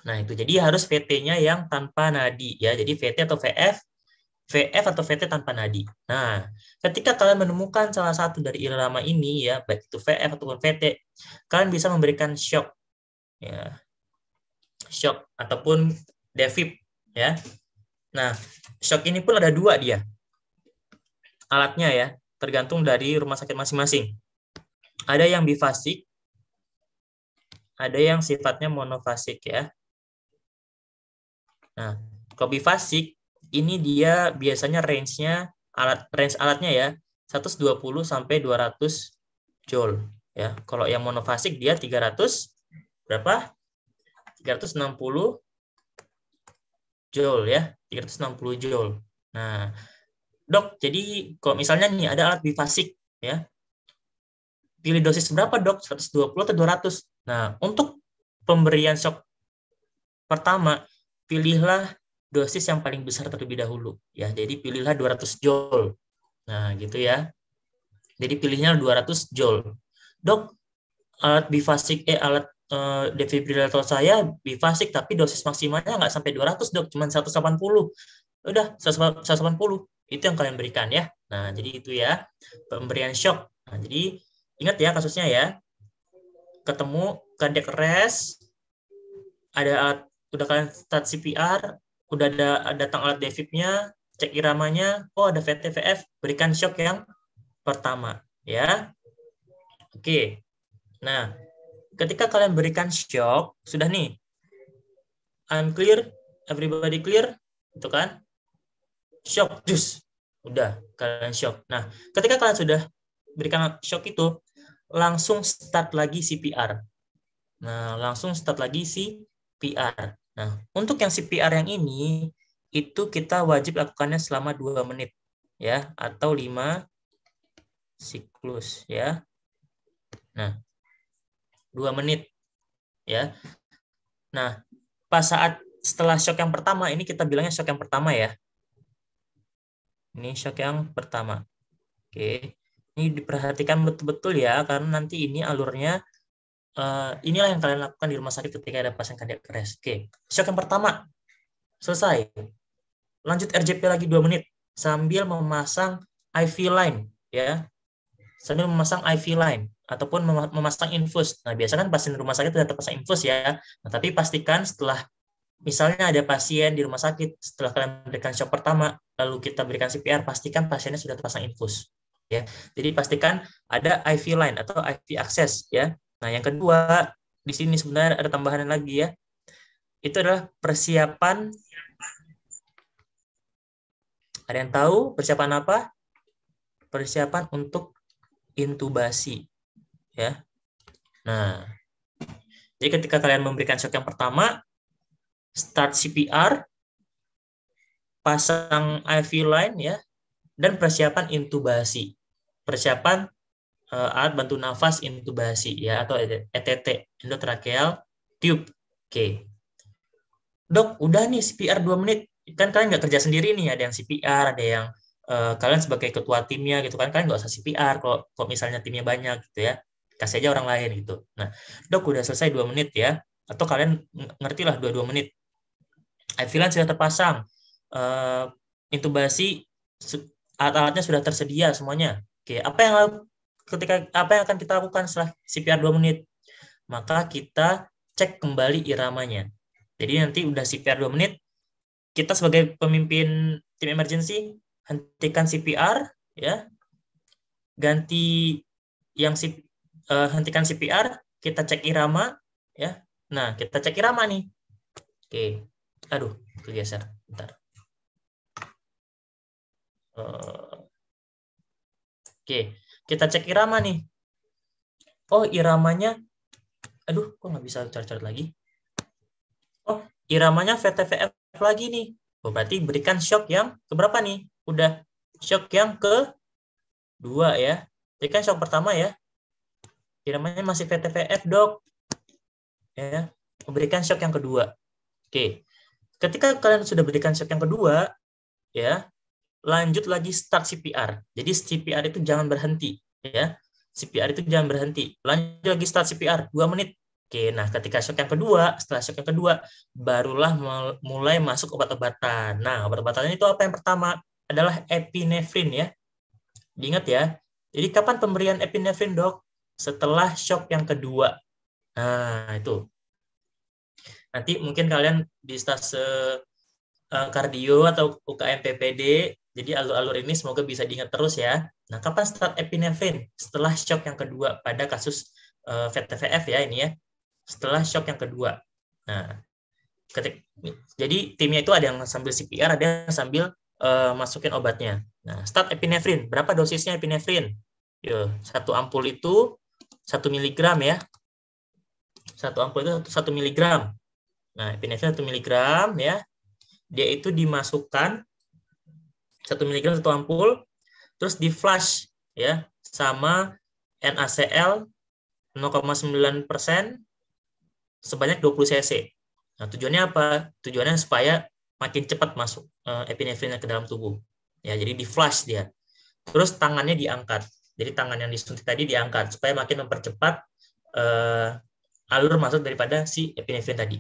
Nah, itu jadi harus VT-nya yang tanpa nadi ya. Jadi VT atau VF, VF atau VT tanpa nadi. Nah, ketika kalian menemukan salah satu dari irama ini ya, baik itu VF ataupun VT, kalian bisa memberikan shock ya. Shock ataupun defib ya. Nah, shock ini pun ada dua dia. Alatnya ya, tergantung dari rumah sakit masing-masing. Ada yang bifasik, ada yang sifatnya monofasik ya. Nah, kopi Fasik ini dia biasanya range-nya alat range alatnya ya 120 sampai 200 joule ya. Kalau yang monofasik dia 300 berapa? 360 joule ya, 360 joule. Nah, Dok, jadi kalau misalnya nih ada alat bifasik ya. Pilih dosis berapa, Dok? 120 atau 200? Nah, untuk pemberian shock pertama pilihlah dosis yang paling besar terlebih dahulu ya. Jadi pilihlah 200 joule, Nah, gitu ya. Jadi pilihnya 200 joule. Dok, alat bifasik eh alat eh, defibrillator saya bifasik tapi dosis maksimalnya nggak sampai 200, Dok, cuma 180. Udah, 180 itu yang kalian berikan ya. Nah, jadi itu ya pemberian shock. Nah, jadi ingat ya kasusnya ya. Ketemu cardiac arrest ada alat udah kalian start CPR, udah ada datang alat defibnya, cek iramanya, oh ada VTVF, berikan shock yang pertama, ya. Oke. Nah, ketika kalian berikan shock, sudah nih. I'm clear, everybody clear, itu kan? Shock jus. Udah, kalian shock. Nah, ketika kalian sudah berikan shock itu, langsung start lagi CPR. Nah, langsung start lagi CPR. Nah, untuk yang CPR yang ini itu kita wajib lakukannya selama 2 menit ya atau 5 siklus ya. Nah, 2 menit ya. Nah, pas saat setelah shock yang pertama ini kita bilangnya shock yang pertama ya. Ini shock yang pertama. Oke. Ini diperhatikan betul-betul ya karena nanti ini alurnya uh, inilah yang kalian lakukan di rumah sakit ketika ada pasien kardiak arrest. Oke, shock yang pertama selesai. Lanjut RJP lagi dua menit sambil memasang IV line ya. Sambil memasang IV line ataupun memasang infus. Nah, biasa kan pasien rumah sakit sudah terpasang infus ya. Nah, tapi pastikan setelah misalnya ada pasien di rumah sakit setelah kalian berikan shock pertama lalu kita berikan CPR pastikan pasiennya sudah terpasang infus ya jadi pastikan ada IV line atau IV access ya Nah, yang kedua, di sini sebenarnya ada tambahan lagi ya. Itu adalah persiapan. Ada yang tahu persiapan apa? Persiapan untuk intubasi. Ya. Nah, jadi ketika kalian memberikan shock yang pertama, start CPR, pasang IV line ya, dan persiapan intubasi. Persiapan uh, alat bantu nafas intubasi ya atau ETT endotracheal tube. Oke. Dok, udah nih CPR 2 menit. Kan kalian nggak kerja sendiri nih, ada yang CPR, ada yang uh, kalian sebagai ketua timnya gitu kan kalian nggak usah CPR kalau kalau misalnya timnya banyak gitu ya. Kasih aja orang lain gitu. Nah, dok udah selesai 2 menit ya atau kalian ngerti lah 2-2 menit. Evilan sudah terpasang. Uh, intubasi alat-alatnya sudah tersedia semuanya. Oke, apa yang ketika apa yang akan kita lakukan setelah CPR 2 menit? Maka kita cek kembali iramanya. Jadi nanti udah CPR 2 menit, kita sebagai pemimpin tim emergency hentikan CPR ya. Ganti yang si, uh, eh, hentikan CPR, kita cek irama ya. Nah, kita cek irama nih. Oke. Aduh, kegeser. Bentar. Uh, Oke. Okay. Kita cek irama nih. Oh, iramanya aduh kok nggak bisa cari-cari lagi oh iramanya VTVF lagi nih oh, berarti berikan shock yang keberapa nih udah shock yang ke dua ya berikan shock pertama ya iramanya masih VTVF dok ya berikan shock yang kedua oke ketika kalian sudah berikan shock yang kedua ya lanjut lagi start CPR. Jadi CPR itu jangan berhenti ya. CPR itu jangan berhenti. Lanjut lagi start CPR 2 menit. Oke, nah ketika shock yang kedua, setelah shock yang kedua barulah mulai masuk obat-obatan. Nah, obat-obatan itu apa yang pertama? Adalah epinefrin ya. Diingat ya. Jadi kapan pemberian epinefrin, Dok? Setelah shock yang kedua. Nah, itu. Nanti mungkin kalian di stase eh, kardio atau UKMPPD jadi alur-alur ini semoga bisa diingat terus ya. Nah, kapan start epinefrin? Setelah shock yang kedua pada kasus uh, eh, VTVF ya ini ya. Setelah shock yang kedua. Nah, ketik, jadi timnya itu ada yang sambil CPR, ada yang sambil uh, masukin obatnya. Nah, start epinefrin. Berapa dosisnya epinefrin? Yo, satu ampul itu satu miligram ya. Satu ampul itu satu miligram. Nah, epinefrin satu miligram ya. Dia itu dimasukkan 1 mg satu ampul, terus di flush ya sama NaCl 0,9 persen sebanyak 20 cc. Nah, tujuannya apa? Tujuannya supaya makin cepat masuk eh, epinefrinnya ke dalam tubuh. Ya, jadi di flush dia. Terus tangannya diangkat. Jadi tangan yang disuntik tadi diangkat supaya makin mempercepat uh, alur masuk daripada si epinefrin tadi.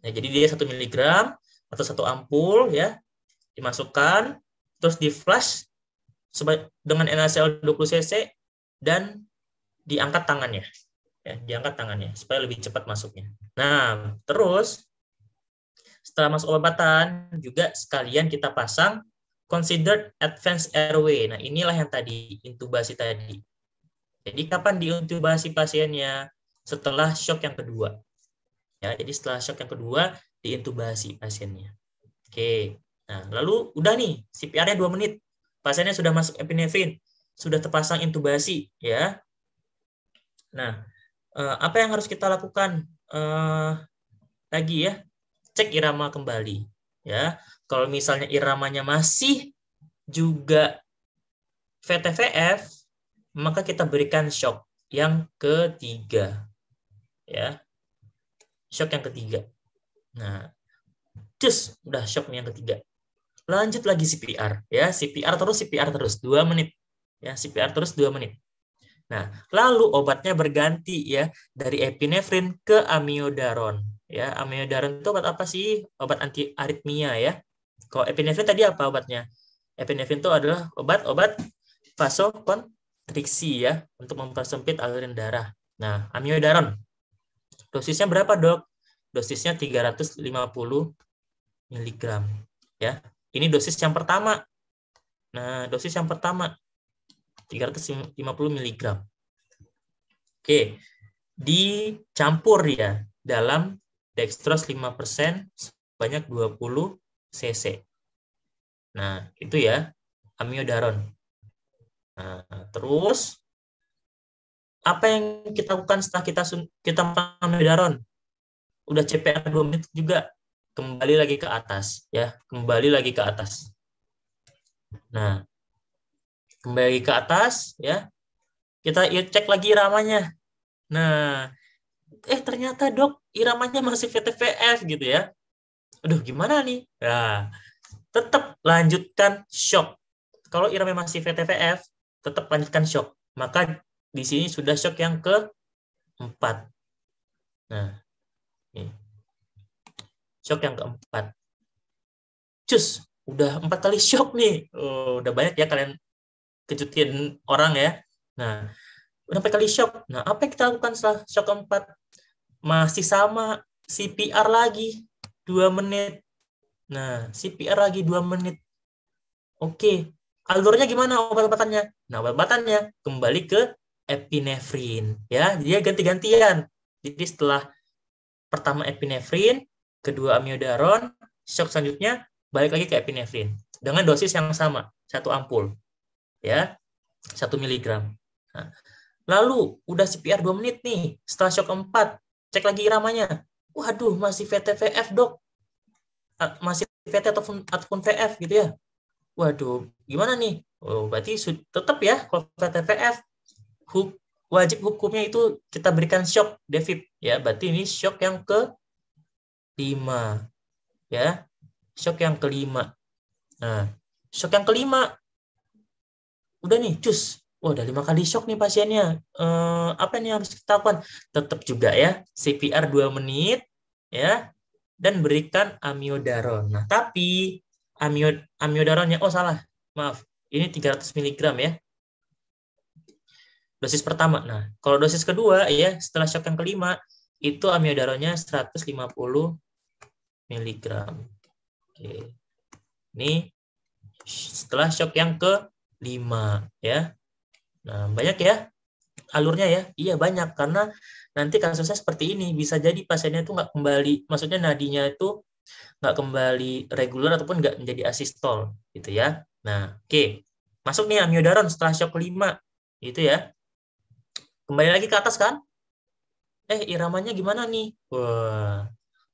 Nah, jadi dia satu miligram atau satu ampul ya dimasukkan terus di flash dengan NaCl 20 cc dan diangkat tangannya ya diangkat tangannya supaya lebih cepat masuknya nah terus setelah masuk obatan juga sekalian kita pasang considered advanced airway nah inilah yang tadi intubasi tadi jadi kapan diintubasi pasiennya setelah shock yang kedua ya jadi setelah shock yang kedua diintubasi pasiennya oke Nah, lalu udah nih, CPR-nya 2 menit. Pasiennya sudah masuk epinefrin, sudah terpasang intubasi, ya. Nah, eh, apa yang harus kita lakukan uh, lagi ya? Cek irama kembali, ya. Kalau misalnya iramanya masih juga VTVF, maka kita berikan shock yang ketiga, ya. Shock yang ketiga. Nah, just udah shock yang ketiga lanjut lagi CPR ya CPR terus CPR terus dua menit ya CPR terus dua menit nah lalu obatnya berganti ya dari epinefrin ke amiodaron ya amiodaron itu obat apa sih obat anti aritmia ya kalau epinefrin tadi apa obatnya epinefrin itu adalah obat-obat vasokontriksi ya untuk mempersempit aliran darah nah amiodaron dosisnya berapa dok dosisnya 350 miligram ya ini dosis yang pertama. Nah, dosis yang pertama 350 mg. Oke, dicampur ya dalam dextrose 5% sebanyak 20 cc. Nah, itu ya amiodaron. Nah, terus apa yang kita lakukan setelah kita kita amiodaron? Udah CPR 2 menit juga kembali lagi ke atas ya kembali lagi ke atas nah kembali ke atas ya kita cek lagi iramanya nah eh ternyata dok iramanya masih VTVF gitu ya aduh gimana nih nah tetap lanjutkan shock kalau iramanya masih VTVF tetap lanjutkan shock maka di sini sudah shock yang keempat nah ini shock yang keempat cus udah empat kali shock nih oh, udah banyak ya kalian kejutin orang ya nah udah empat kali shock nah apa yang kita lakukan setelah shock keempat masih sama CPR lagi dua menit nah CPR lagi dua menit oke okay. alurnya gimana obat-obatannya nah obat-obatannya kembali ke epinefrin ya dia ganti-gantian jadi setelah pertama epinefrin kedua amiodaron, shock selanjutnya balik lagi ke epinefrin dengan dosis yang sama, satu ampul, ya, satu miligram. Nah, lalu udah CPR 2 menit nih, setelah shock 4, cek lagi iramanya. Waduh, masih VTVF dok, masih VT ataupun ataupun VF gitu ya. Waduh, gimana nih? Oh, berarti tetap ya kalau VTVF wajib hukumnya itu kita berikan shock David ya. Berarti ini shock yang ke 5 Ya. Shock yang kelima. Nah, shock yang kelima. Udah nih, cus. Wah, udah lima kali shock nih pasiennya. Eh, apa nih yang harus kita lakukan? Tetap juga ya, CPR 2 menit, ya, dan berikan amiodaron. Nah, tapi amiod amiodaronnya, oh salah, maaf, ini 300 mg ya. Dosis pertama. Nah, kalau dosis kedua ya, setelah shock yang kelima, itu amiodaronnya 150 miligram. Oke. Ini setelah shock yang ke-5 ya. Nah, banyak ya alurnya ya. Iya banyak karena nanti kasusnya seperti ini bisa jadi pasiennya itu nggak kembali, maksudnya nadinya itu nggak kembali reguler ataupun nggak menjadi asistol gitu ya. Nah, oke. Masuk nih amiodaron setelah shock lima, gitu ya. Kembali lagi ke atas kan? Eh, iramanya gimana nih? Wah,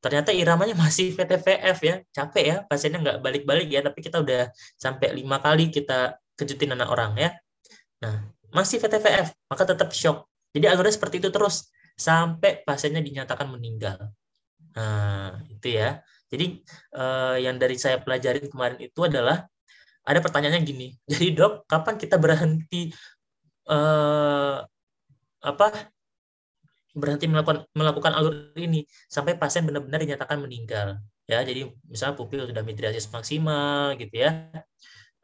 ternyata iramanya masih VTVF ya capek ya pasiennya nggak balik-balik ya tapi kita udah sampai lima kali kita kejutin anak orang ya nah masih VTVF maka tetap shock jadi akhirnya seperti itu terus sampai pasiennya dinyatakan meninggal nah itu ya jadi eh, yang dari saya pelajari kemarin itu adalah ada pertanyaannya gini jadi dok kapan kita berhenti eh, apa berhenti melakukan melakukan alur ini sampai pasien benar-benar dinyatakan meninggal ya jadi misalnya pupil sudah mitriasis maksimal gitu ya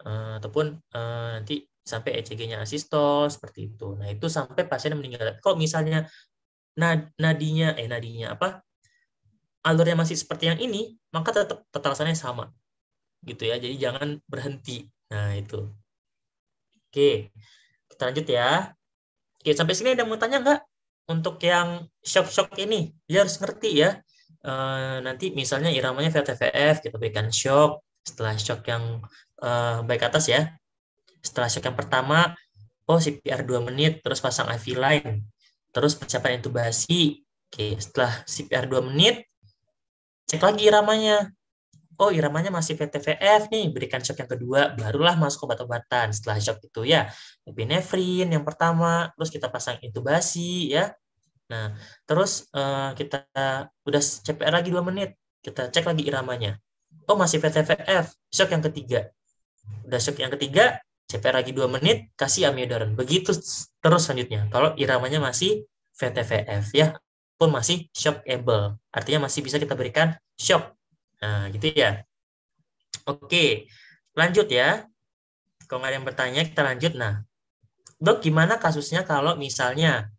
uh, ataupun uh, nanti sampai ECG-nya asistol seperti itu nah itu sampai pasien meninggal kalau misalnya nad nadinya eh nadinya apa alurnya masih seperti yang ini maka tetap tetrasannya sama gitu ya jadi jangan berhenti nah itu oke kita lanjut ya oke sampai sini ada yang mau tanya nggak untuk yang shock-shock ini dia harus ngerti ya e, nanti misalnya iramanya VTVF kita gitu, berikan shock setelah shock yang e, baik atas ya setelah shock yang pertama oh CPR 2 menit terus pasang IV line terus persiapan intubasi oke setelah CPR 2 menit cek lagi iramanya oh iramanya masih VTVF nih, berikan shock yang kedua, barulah masuk obat-obatan. Setelah shock itu ya, epinefrin yang pertama, terus kita pasang intubasi ya, Nah, terus uh, kita udah CPR lagi dua menit, kita cek lagi iramanya. Oh, masih VTVF, shock yang ketiga. Udah shock yang ketiga, CPR lagi dua menit, kasih amiodaron. Begitu terus selanjutnya. Kalau iramanya masih VTVF ya, pun masih shock shockable. Artinya masih bisa kita berikan shock. Nah, gitu ya. Oke, lanjut ya. Kalau nggak ada yang bertanya, kita lanjut. Nah, dok, gimana kasusnya kalau misalnya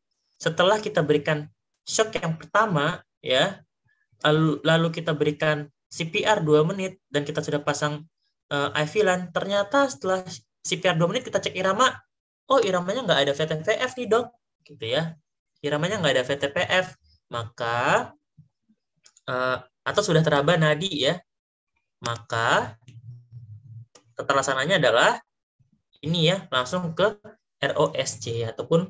setelah kita berikan shock yang pertama ya lalu, lalu kita berikan CPR 2 menit dan kita sudah pasang uh, line ternyata setelah CPR 2 menit kita cek irama oh iramanya nggak ada VTPF nih dok gitu ya iramanya nggak ada VTPF maka uh, atau sudah teraba nadi ya maka keterlaksananya adalah ini ya langsung ke ROSC ataupun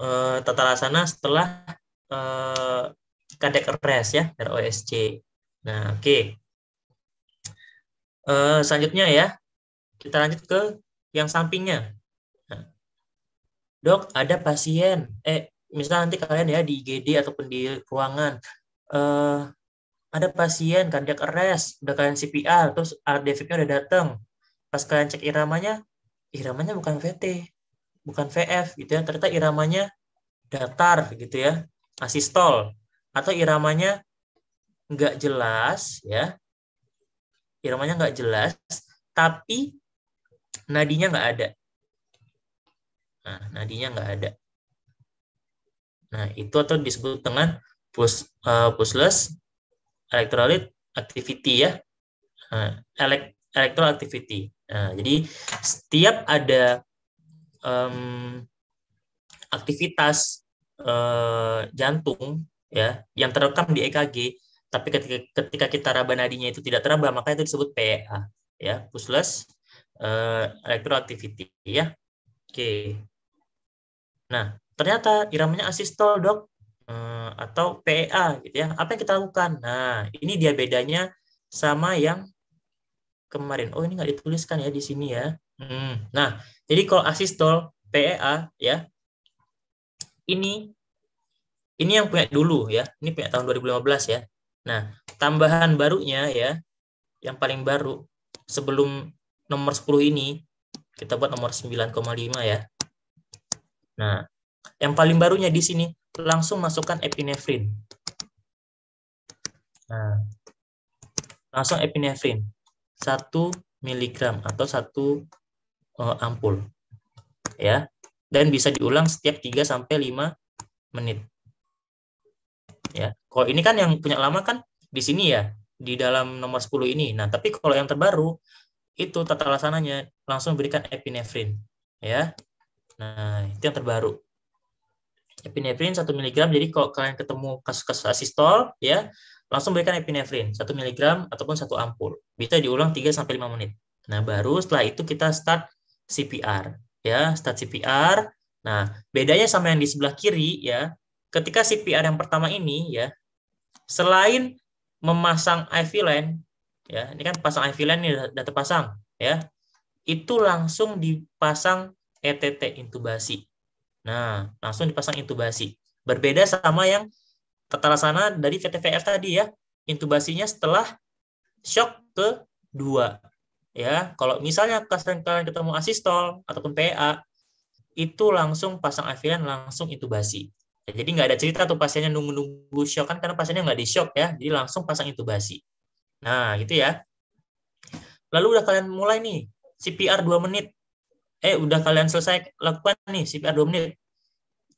uh, tata laksana setelah uh, eh, kadek res ya ROSC. Nah, oke. Okay. Uh, eh, selanjutnya ya, kita lanjut ke yang sampingnya. Nah, dok, ada pasien, eh, misal nanti kalian ya di IGD ataupun di ruangan, uh, ada pasien kardiak arrest, udah kalian CPR, terus RDVP-nya udah datang. Pas kalian cek iramanya, iramanya bukan VT, bukan VF gitu ya ternyata iramanya datar gitu ya asistol atau iramanya nggak jelas ya iramanya nggak jelas tapi nadinya nggak ada nah nadinya nggak ada nah itu atau disebut dengan pus uh, eh, pusless electrolyte activity ya uh, elek electrolyte activity nah, jadi setiap ada um, aktivitas uh, jantung ya yang terekam di EKG tapi ketika ketika kita raba nadinya itu tidak teraba maka itu disebut PEA ya pulseless uh, eh, electroactivity ya oke okay. nah ternyata iramanya asistol dok uh, atau PEA gitu ya apa yang kita lakukan nah ini dia bedanya sama yang kemarin oh ini nggak dituliskan ya di sini ya Hmm. Nah, jadi kalau asistol PEA ya ini ini yang punya dulu ya, ini punya tahun 2015 ya. Nah, tambahan barunya ya yang paling baru sebelum nomor 10 ini kita buat nomor 9,5 ya. Nah, yang paling barunya di sini langsung masukkan epinefrin. Nah, langsung epinefrin 1 miligram atau 1 uh, oh, ampul. Ya. Dan bisa diulang setiap 3 sampai 5 menit. Ya. Kalau ini kan yang punya lama kan di sini ya, di dalam nomor 10 ini. Nah, tapi kalau yang terbaru itu tata laksananya langsung berikan epinefrin, ya. Nah, itu yang terbaru. Epinefrin 1 mg. Jadi kalau kalian ketemu kasus-kasus asistol, ya, langsung berikan epinefrin 1 mg ataupun satu ampul. Bisa diulang 3 sampai 5 menit. Nah, baru setelah itu kita start CPR ya start CPR nah bedanya sama yang di sebelah kiri ya ketika CPR yang pertama ini ya selain memasang IV line ya ini kan pasang IV line ini sudah terpasang ya itu langsung dipasang ETT intubasi nah langsung dipasang intubasi berbeda sama yang tata laksana dari VTVR tadi ya intubasinya setelah shock ke dua ya kalau misalnya kalian kalian ketemu asistol ataupun PA itu langsung pasang afilan langsung intubasi ya, jadi nggak ada cerita tuh pasiennya nunggu-nunggu shock kan karena pasiennya nggak di shock ya jadi langsung pasang intubasi nah gitu ya lalu udah kalian mulai nih CPR 2 menit eh udah kalian selesai lakukan nih CPR 2 menit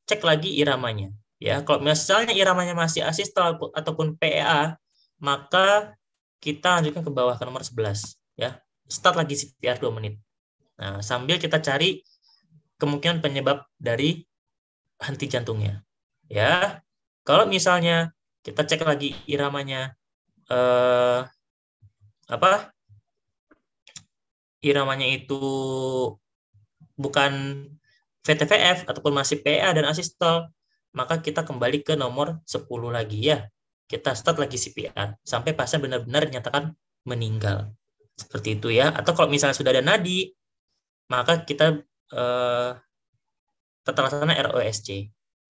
cek lagi iramanya ya kalau misalnya iramanya masih asistol ataupun PA maka kita lanjutkan ke bawah ke nomor 11 ya start lagi CPR 2 menit. Nah, sambil kita cari kemungkinan penyebab dari henti jantungnya. Ya, kalau misalnya kita cek lagi iramanya eh, apa? Iramanya itu bukan VTVF ataupun masih PA e dan asistol, maka kita kembali ke nomor 10 lagi ya. Kita start lagi CPR sampai pasien benar-benar dinyatakan meninggal. Seperti itu ya. Atau kalau misalnya sudah ada nadi, maka kita eh, tata laksana ROSC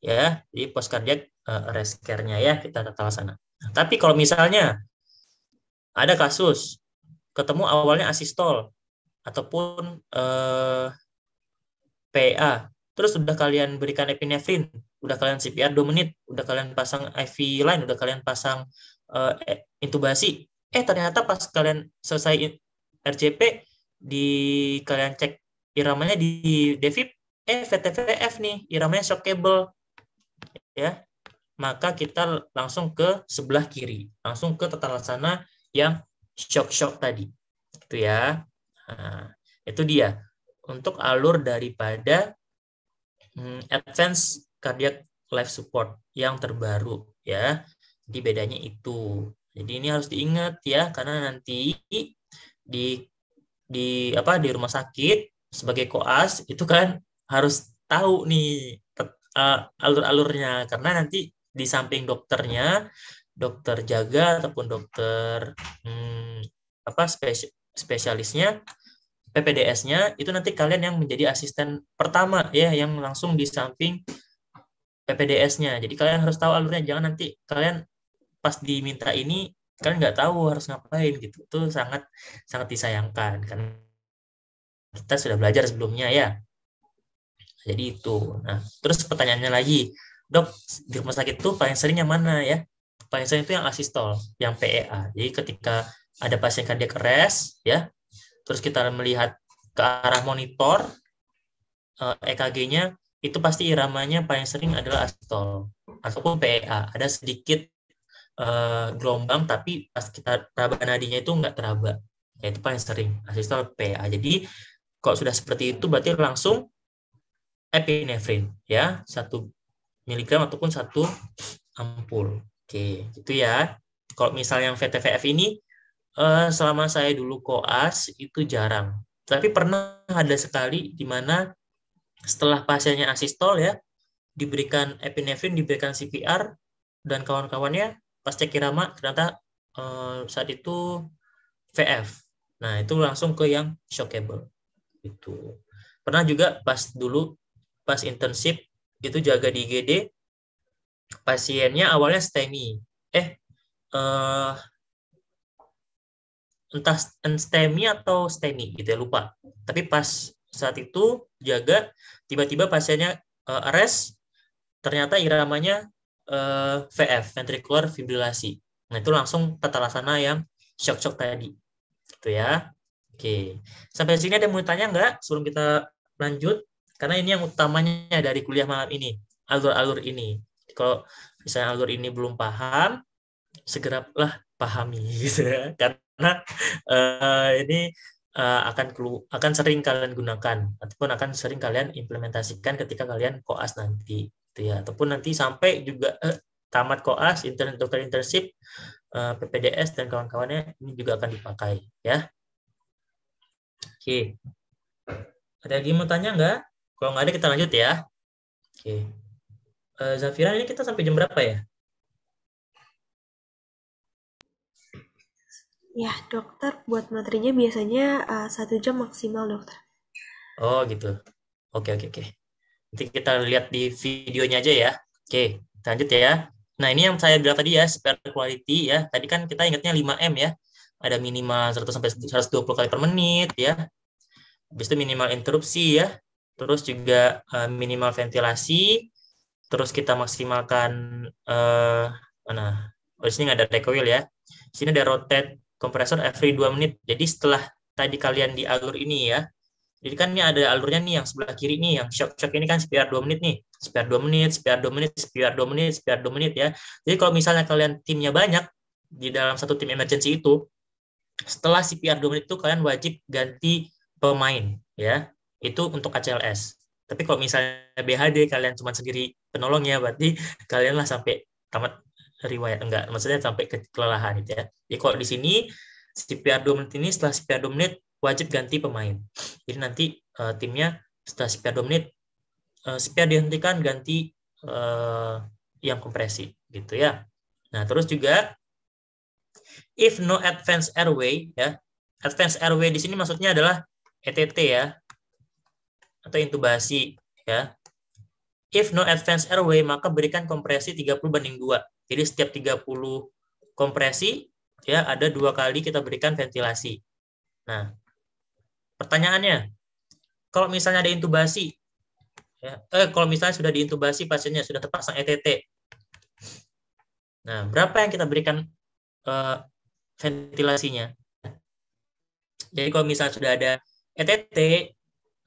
ya. di post cardiac eh, arrest care-nya ya kita tata laksana. Nah, tapi kalau misalnya ada kasus ketemu awalnya asistol ataupun eh, PA, terus sudah kalian berikan epinefrin, udah kalian CPR 2 menit, udah kalian pasang IV line, udah kalian pasang uh, intubasi eh ternyata pas kalian selesai RCP di kalian cek iramanya di Devip eh VTVF nih iramanya shock cable ya maka kita langsung ke sebelah kiri langsung ke tata laksana yang shock shock tadi itu ya nah, itu dia untuk alur daripada hmm, advance cardiac life support yang terbaru ya jadi bedanya itu jadi ini harus diingat ya karena nanti di di apa di rumah sakit sebagai koas itu kan harus tahu nih uh, alur-alurnya karena nanti di samping dokternya dokter jaga ataupun dokter hmm, apa spesialisnya PPDS-nya itu nanti kalian yang menjadi asisten pertama ya yang langsung di samping PPDS-nya. Jadi kalian harus tahu alurnya jangan nanti kalian pas diminta ini kan nggak tahu harus ngapain gitu tuh sangat sangat disayangkan kan kita sudah belajar sebelumnya ya jadi itu nah terus pertanyaannya lagi dok di rumah sakit tuh paling seringnya mana ya paling sering itu yang asistol yang PEA jadi ketika ada pasien kardiak arrest ya terus kita melihat ke arah monitor eh, EKG-nya itu pasti iramanya paling sering adalah asistol ataupun PEA ada sedikit uh, gelombang tapi pas kita teraba nadinya itu nggak teraba ya itu paling sering asistol PA jadi kalau sudah seperti itu berarti langsung epinefrin ya satu miligram ataupun satu ampul oke itu ya kalau misalnya yang VTVF ini uh, selama saya dulu koas itu jarang tapi pernah ada sekali di mana setelah pasiennya asistol ya diberikan epinefrin diberikan CPR dan kawan-kawannya pas cek irama ternyata uh, saat itu VF. Nah, itu langsung ke yang shockable. Itu. Pernah juga pas dulu pas internship itu jaga di Gd pasiennya awalnya STEMI. Eh uh, entah STEMI atau STEMI gitu ya lupa. Tapi pas saat itu jaga tiba-tiba pasiennya uh, arrest ternyata iramanya uh, eh, VF ventricular fibrilasi. nah itu langsung tata laksana yang shock shock tadi gitu ya oke sampai sini ada yang mau tanya nggak sebelum kita lanjut karena ini yang utamanya dari kuliah malam ini alur-alur ini kalau misalnya alur ini belum paham segeralah pahami gitu ya karena uh, ini uh, akan kelu akan sering kalian gunakan ataupun akan sering kalian implementasikan ketika kalian koas nanti gitu ya ataupun nanti sampai juga eh, tamat koas intern dokter internship eh, PPDS dan kawan-kawannya ini juga akan dipakai ya oke ada lagi mau tanya nggak kalau nggak ada kita lanjut ya oke eh, Zafira ini kita sampai jam berapa ya ya dokter buat materinya biasanya uh, satu jam maksimal dokter oh gitu oke oke oke Nanti kita lihat di videonya aja ya. Oke, lanjut ya. Nah, ini yang saya bilang tadi ya, spare quality ya. Tadi kan kita ingatnya 5M ya. Ada minimal 100 sampai 120 kali per menit ya. Habis itu minimal interupsi ya. Terus juga eh, minimal ventilasi. Terus kita maksimalkan eh uh, mana? Oh, di sini nggak ada recoil ya. Di sini ada rotate compressor every 2 menit. Jadi setelah tadi kalian di alur ini ya, jadi kan ini ada alurnya nih yang sebelah kiri nih, yang shock-shock ini kan sepiar dua menit nih. sepiar dua menit, sepiar dua menit, sepiar dua menit, sepiar dua menit ya. Jadi kalau misalnya kalian timnya banyak, di dalam satu tim emergency itu, setelah CPR dua menit itu kalian wajib ganti pemain ya. Itu untuk ACLS. Tapi kalau misalnya BHD kalian cuma sendiri penolongnya, berarti kalianlah sampai tamat riwayat enggak maksudnya sampai ke kelelahan gitu ya. Jadi kalau di sini CPR dua menit ini setelah CPR dua menit wajib ganti pemain. Jadi nanti uh, timnya setelah spare dua menit uh, eh, spare dihentikan ganti uh, yang kompresi gitu ya. Nah terus juga if no advance airway ya advance airway di sini maksudnya adalah ETT ya atau intubasi ya. If no advance airway maka berikan kompresi 30 banding 2. Jadi setiap 30 kompresi ya ada dua kali kita berikan ventilasi. Nah, Pertanyaannya, kalau misalnya ada intubasi, ya, eh, kalau misalnya sudah diintubasi pasiennya sudah terpasang ETT, nah berapa yang kita berikan eh, ventilasinya? Jadi kalau misalnya sudah ada ETT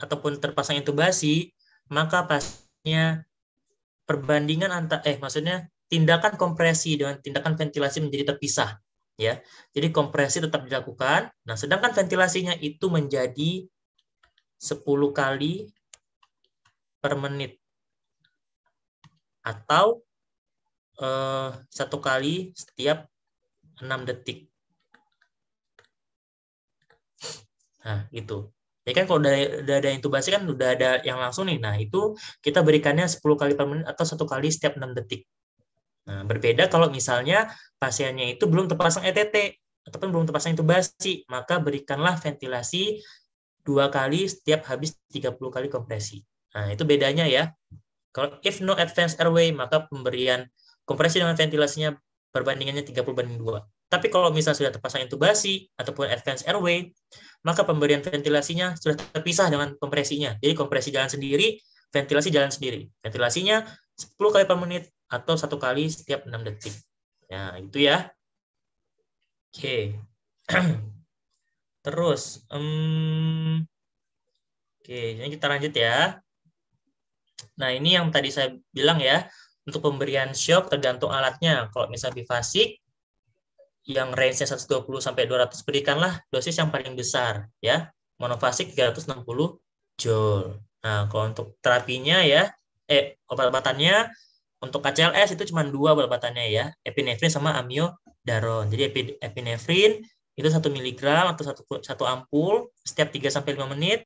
ataupun terpasang intubasi, maka pasnya perbandingan antara eh maksudnya tindakan kompresi dengan tindakan ventilasi menjadi terpisah ya. Jadi kompresi tetap dilakukan. Nah, sedangkan ventilasinya itu menjadi 10 kali per menit atau eh, satu eh, kali setiap 6 detik. Nah, gitu. Ya kan kalau udah, udah ada intubasi kan udah ada yang langsung nih. Nah, itu kita berikannya 10 kali per menit atau satu kali setiap 6 detik. Nah, berbeda kalau misalnya pasiennya itu belum terpasang ETT ataupun belum terpasang intubasi, maka berikanlah ventilasi dua kali setiap habis 30 kali kompresi. Nah, itu bedanya ya. Kalau if no advanced airway, maka pemberian kompresi dengan ventilasinya perbandingannya 30 banding 2. Tapi kalau misalnya sudah terpasang intubasi ataupun advanced airway, maka pemberian ventilasinya sudah terpisah dengan kompresinya. Jadi kompresi jalan sendiri, ventilasi jalan sendiri. Ventilasinya 10 kali per menit, atau satu kali setiap 6 detik. ya itu ya. Oke. Terus, um, oke, ini kita lanjut ya. Nah, ini yang tadi saya bilang ya, untuk pemberian shock tergantung alatnya. Kalau misalnya bifasik, yang range-nya 120 sampai 200 berikanlah dosis yang paling besar ya. Monofasik 360 joule. Nah, kalau untuk terapinya ya, eh obat-obatannya untuk KCLS itu cuma dua obatannya ya, epinefrin sama amiodarone. Jadi epinefrin itu satu miligram atau satu satu ampul setiap 3 sampai 5 menit.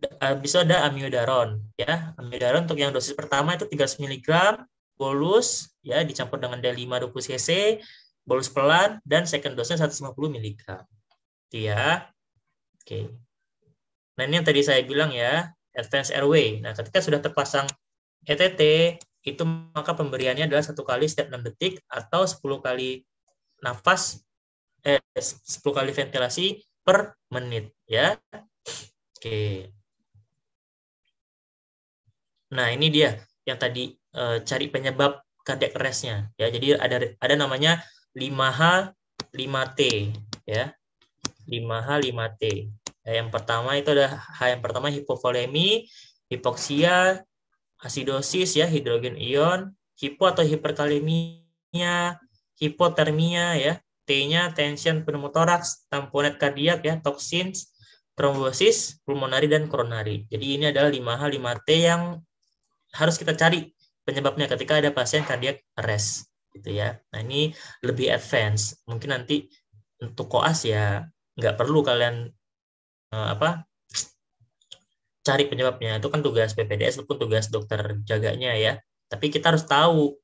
Eh, habis itu ada amiodarone, ya. amiodarone untuk yang dosis pertama itu 300 miligram bolus ya dicampur dengan D5 20 cc bolus pelan dan second dose 150 miligram. Gitu ya. Oke. Nah, ini yang tadi saya bilang ya, advance airway. Nah, ketika sudah terpasang ETT, itu maka pemberiannya adalah satu kali setiap 6 detik atau 10 kali nafas eh 10 kali ventilasi per menit ya. Oke. Nah, ini dia yang tadi e, cari penyebab cardiac arrest-nya ya. Jadi ada ada namanya 5H 5T ya. 5H 5T. Ya, yang pertama itu adalah H yang pertama hipovolemi, hipoksia, asidosis ya hidrogen ion, hipo atau hiperkalemia, hipotermia ya, T-nya tension pneumothorax tamponet kardiak ya, toksins, trombosis, pulmonari dan koronari. Jadi ini adalah lima hal lima t yang harus kita cari penyebabnya ketika ada pasien kardiak arrest gitu ya. Nah, ini lebih advance. Mungkin nanti untuk koas ya nggak perlu kalian eh, apa cari penyebabnya itu kan tugas PPDS ataupun tugas dokter jaganya ya tapi kita harus tahu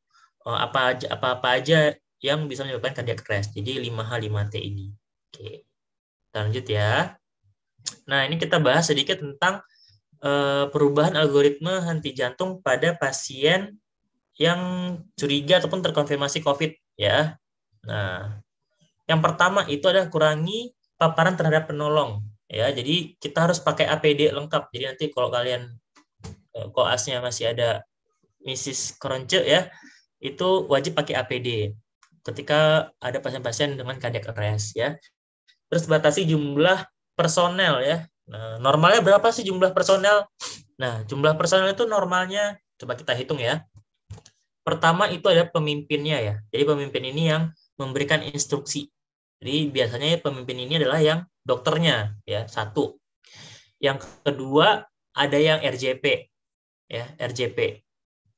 eh, apa aja apa apa aja yang bisa menyebabkan cardiac arrest jadi 5H 5T ini oke kita lanjut ya nah ini kita bahas sedikit tentang uh, perubahan algoritma henti jantung pada pasien yang curiga ataupun terkonfirmasi COVID ya nah yang pertama itu adalah kurangi paparan terhadap penolong ya jadi kita harus pakai APD lengkap jadi nanti kalau kalian eh, koasnya masih ada Mrs. Kronce ya itu wajib pakai APD ketika ada pasien-pasien dengan cardiac arrest ya terus batasi jumlah personel ya nah, normalnya berapa sih jumlah personel nah jumlah personel itu normalnya coba kita hitung ya pertama itu ada pemimpinnya ya jadi pemimpin ini yang memberikan instruksi jadi biasanya pemimpin ini adalah yang dokternya ya satu. Yang kedua ada yang RJP ya RJP.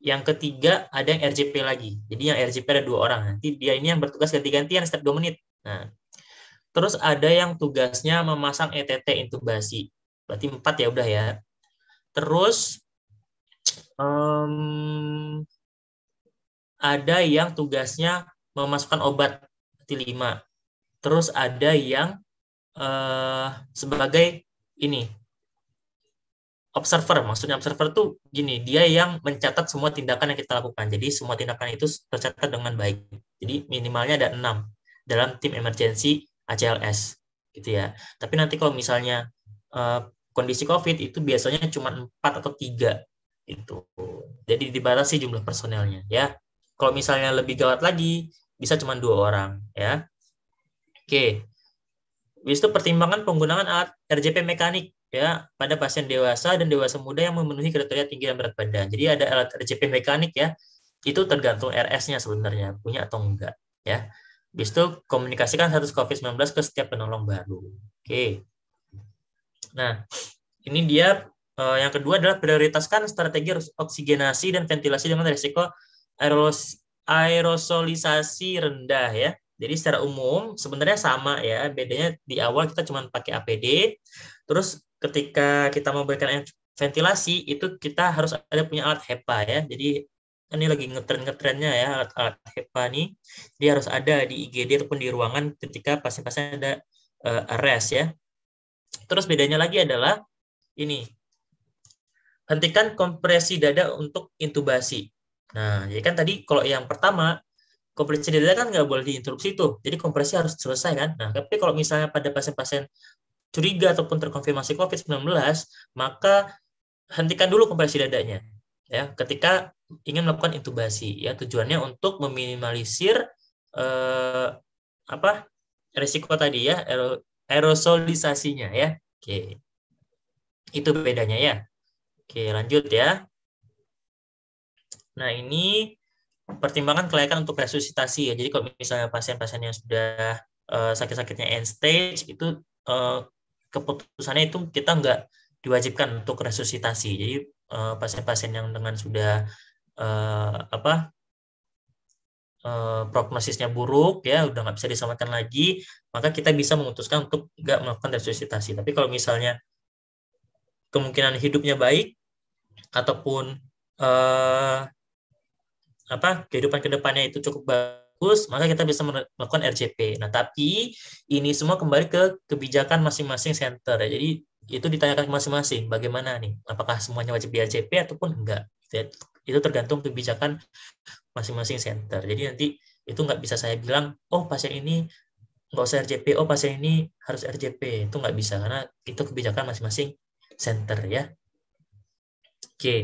Yang ketiga ada yang RJP lagi. Jadi yang RJP ada dua orang. Nanti dia ini yang bertugas ganti-gantian setiap dua menit. Nah, terus ada yang tugasnya memasang ETT intubasi. Berarti empat ya udah ya. Terus um, ada yang tugasnya memasukkan obat berarti lima. Terus ada yang uh, sebagai ini observer maksudnya observer tuh gini dia yang mencatat semua tindakan yang kita lakukan jadi semua tindakan itu tercatat dengan baik jadi minimalnya ada enam dalam tim emergency ACLS gitu ya tapi nanti kalau misalnya uh, kondisi covid itu biasanya cuma empat atau tiga itu jadi dibatasi jumlah personelnya ya kalau misalnya lebih gawat lagi bisa cuma dua orang ya oke wis itu pertimbangan penggunaan alat RJP mekanik ya pada pasien dewasa dan dewasa muda yang memenuhi kriteria tinggi dan berat badan. Jadi ada alat RJP mekanik ya, itu tergantung RS-nya sebenarnya punya atau enggak ya. Wis itu komunikasikan status COVID-19 ke setiap penolong baru. Oke. Nah, ini dia eh, yang kedua adalah prioritaskan strategi oksigenasi dan ventilasi dengan risiko aerosolisasi rendah ya. Jadi secara umum sebenarnya sama ya, bedanya di awal kita cuma pakai APD, terus ketika kita memberikan ventilasi itu kita harus ada punya alat HEPA ya. Jadi ini lagi ngetren ngetrennya ya alat-alat HEPA nih. dia harus ada di IGD ataupun di ruangan ketika pasien-pasien ada uh, arrest ya. Terus bedanya lagi adalah ini hentikan kompresi dada untuk intubasi. Nah, jadi kan tadi kalau yang pertama kompresi dada kan nggak boleh diinterupsi tuh. Jadi kompresi harus selesai kan. Nah, tapi kalau misalnya pada pasien-pasien curiga ataupun terkonfirmasi COVID-19, maka hentikan dulu kompresi dadanya. Ya, ketika ingin melakukan intubasi ya tujuannya untuk meminimalisir eh, apa resiko tadi ya aerosolisasinya ya. Oke. Itu bedanya ya. Oke, lanjut ya. Nah, ini pertimbangan kelayakan untuk resusitasi ya. Jadi kalau misalnya pasien-pasien yang sudah uh, sakit-sakitnya end stage itu uh, keputusannya itu kita nggak diwajibkan untuk resusitasi. Jadi uh, pasien-pasien yang dengan sudah uh, apa uh, prognosisnya buruk ya udah nggak bisa diselamatkan lagi, maka kita bisa memutuskan untuk nggak melakukan resusitasi. Tapi kalau misalnya kemungkinan hidupnya baik ataupun uh, apa kehidupan kedepannya itu cukup bagus, maka kita bisa melakukan RCP. Nah, tapi ini semua kembali ke kebijakan masing-masing center. Ya. Jadi itu ditanyakan masing-masing, bagaimana nih? Apakah semuanya wajib di RCP ataupun enggak? Ya, itu tergantung kebijakan masing-masing center. Jadi nanti itu nggak bisa saya bilang, oh pasien ini nggak usah RJP, oh pasien ini harus RJP. Itu nggak bisa, karena itu kebijakan masing-masing center ya. Oke. Okay.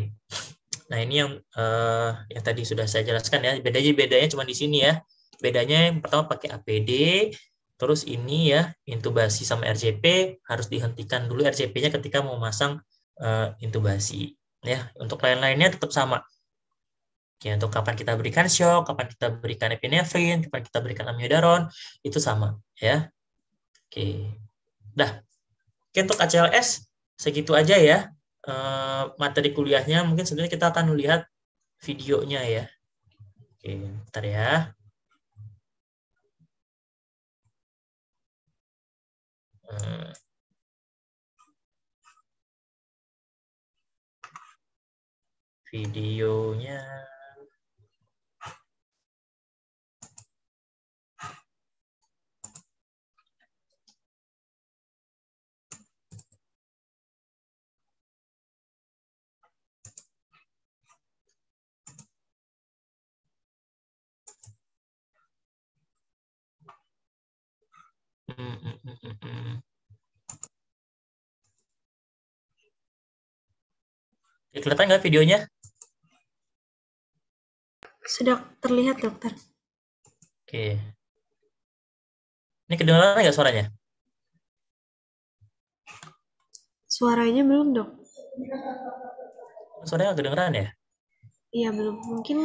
Nah ini yang uh, yang tadi sudah saya jelaskan ya. Bedanya bedanya cuma di sini ya. Bedanya yang pertama pakai APD, terus ini ya intubasi sama RCP harus dihentikan dulu rcp nya ketika mau uh, intubasi. Ya untuk lain-lainnya tetap sama. Ya untuk kapan kita berikan shock, kapan kita berikan epinefrin, kapan kita berikan amiodaron itu sama ya. Oke, dah. Oke untuk ACLS segitu aja ya. Eh, materi kuliahnya mungkin sebenarnya kita akan lihat videonya ya. Oke, bentar ya. Eh. Videonya Ya, kelihatan nggak videonya? Sudah terlihat, dokter. Oke. Ini kedengaran nggak suaranya? Suaranya belum, dok. Suaranya nggak kedengaran ya? Iya, belum. Mungkin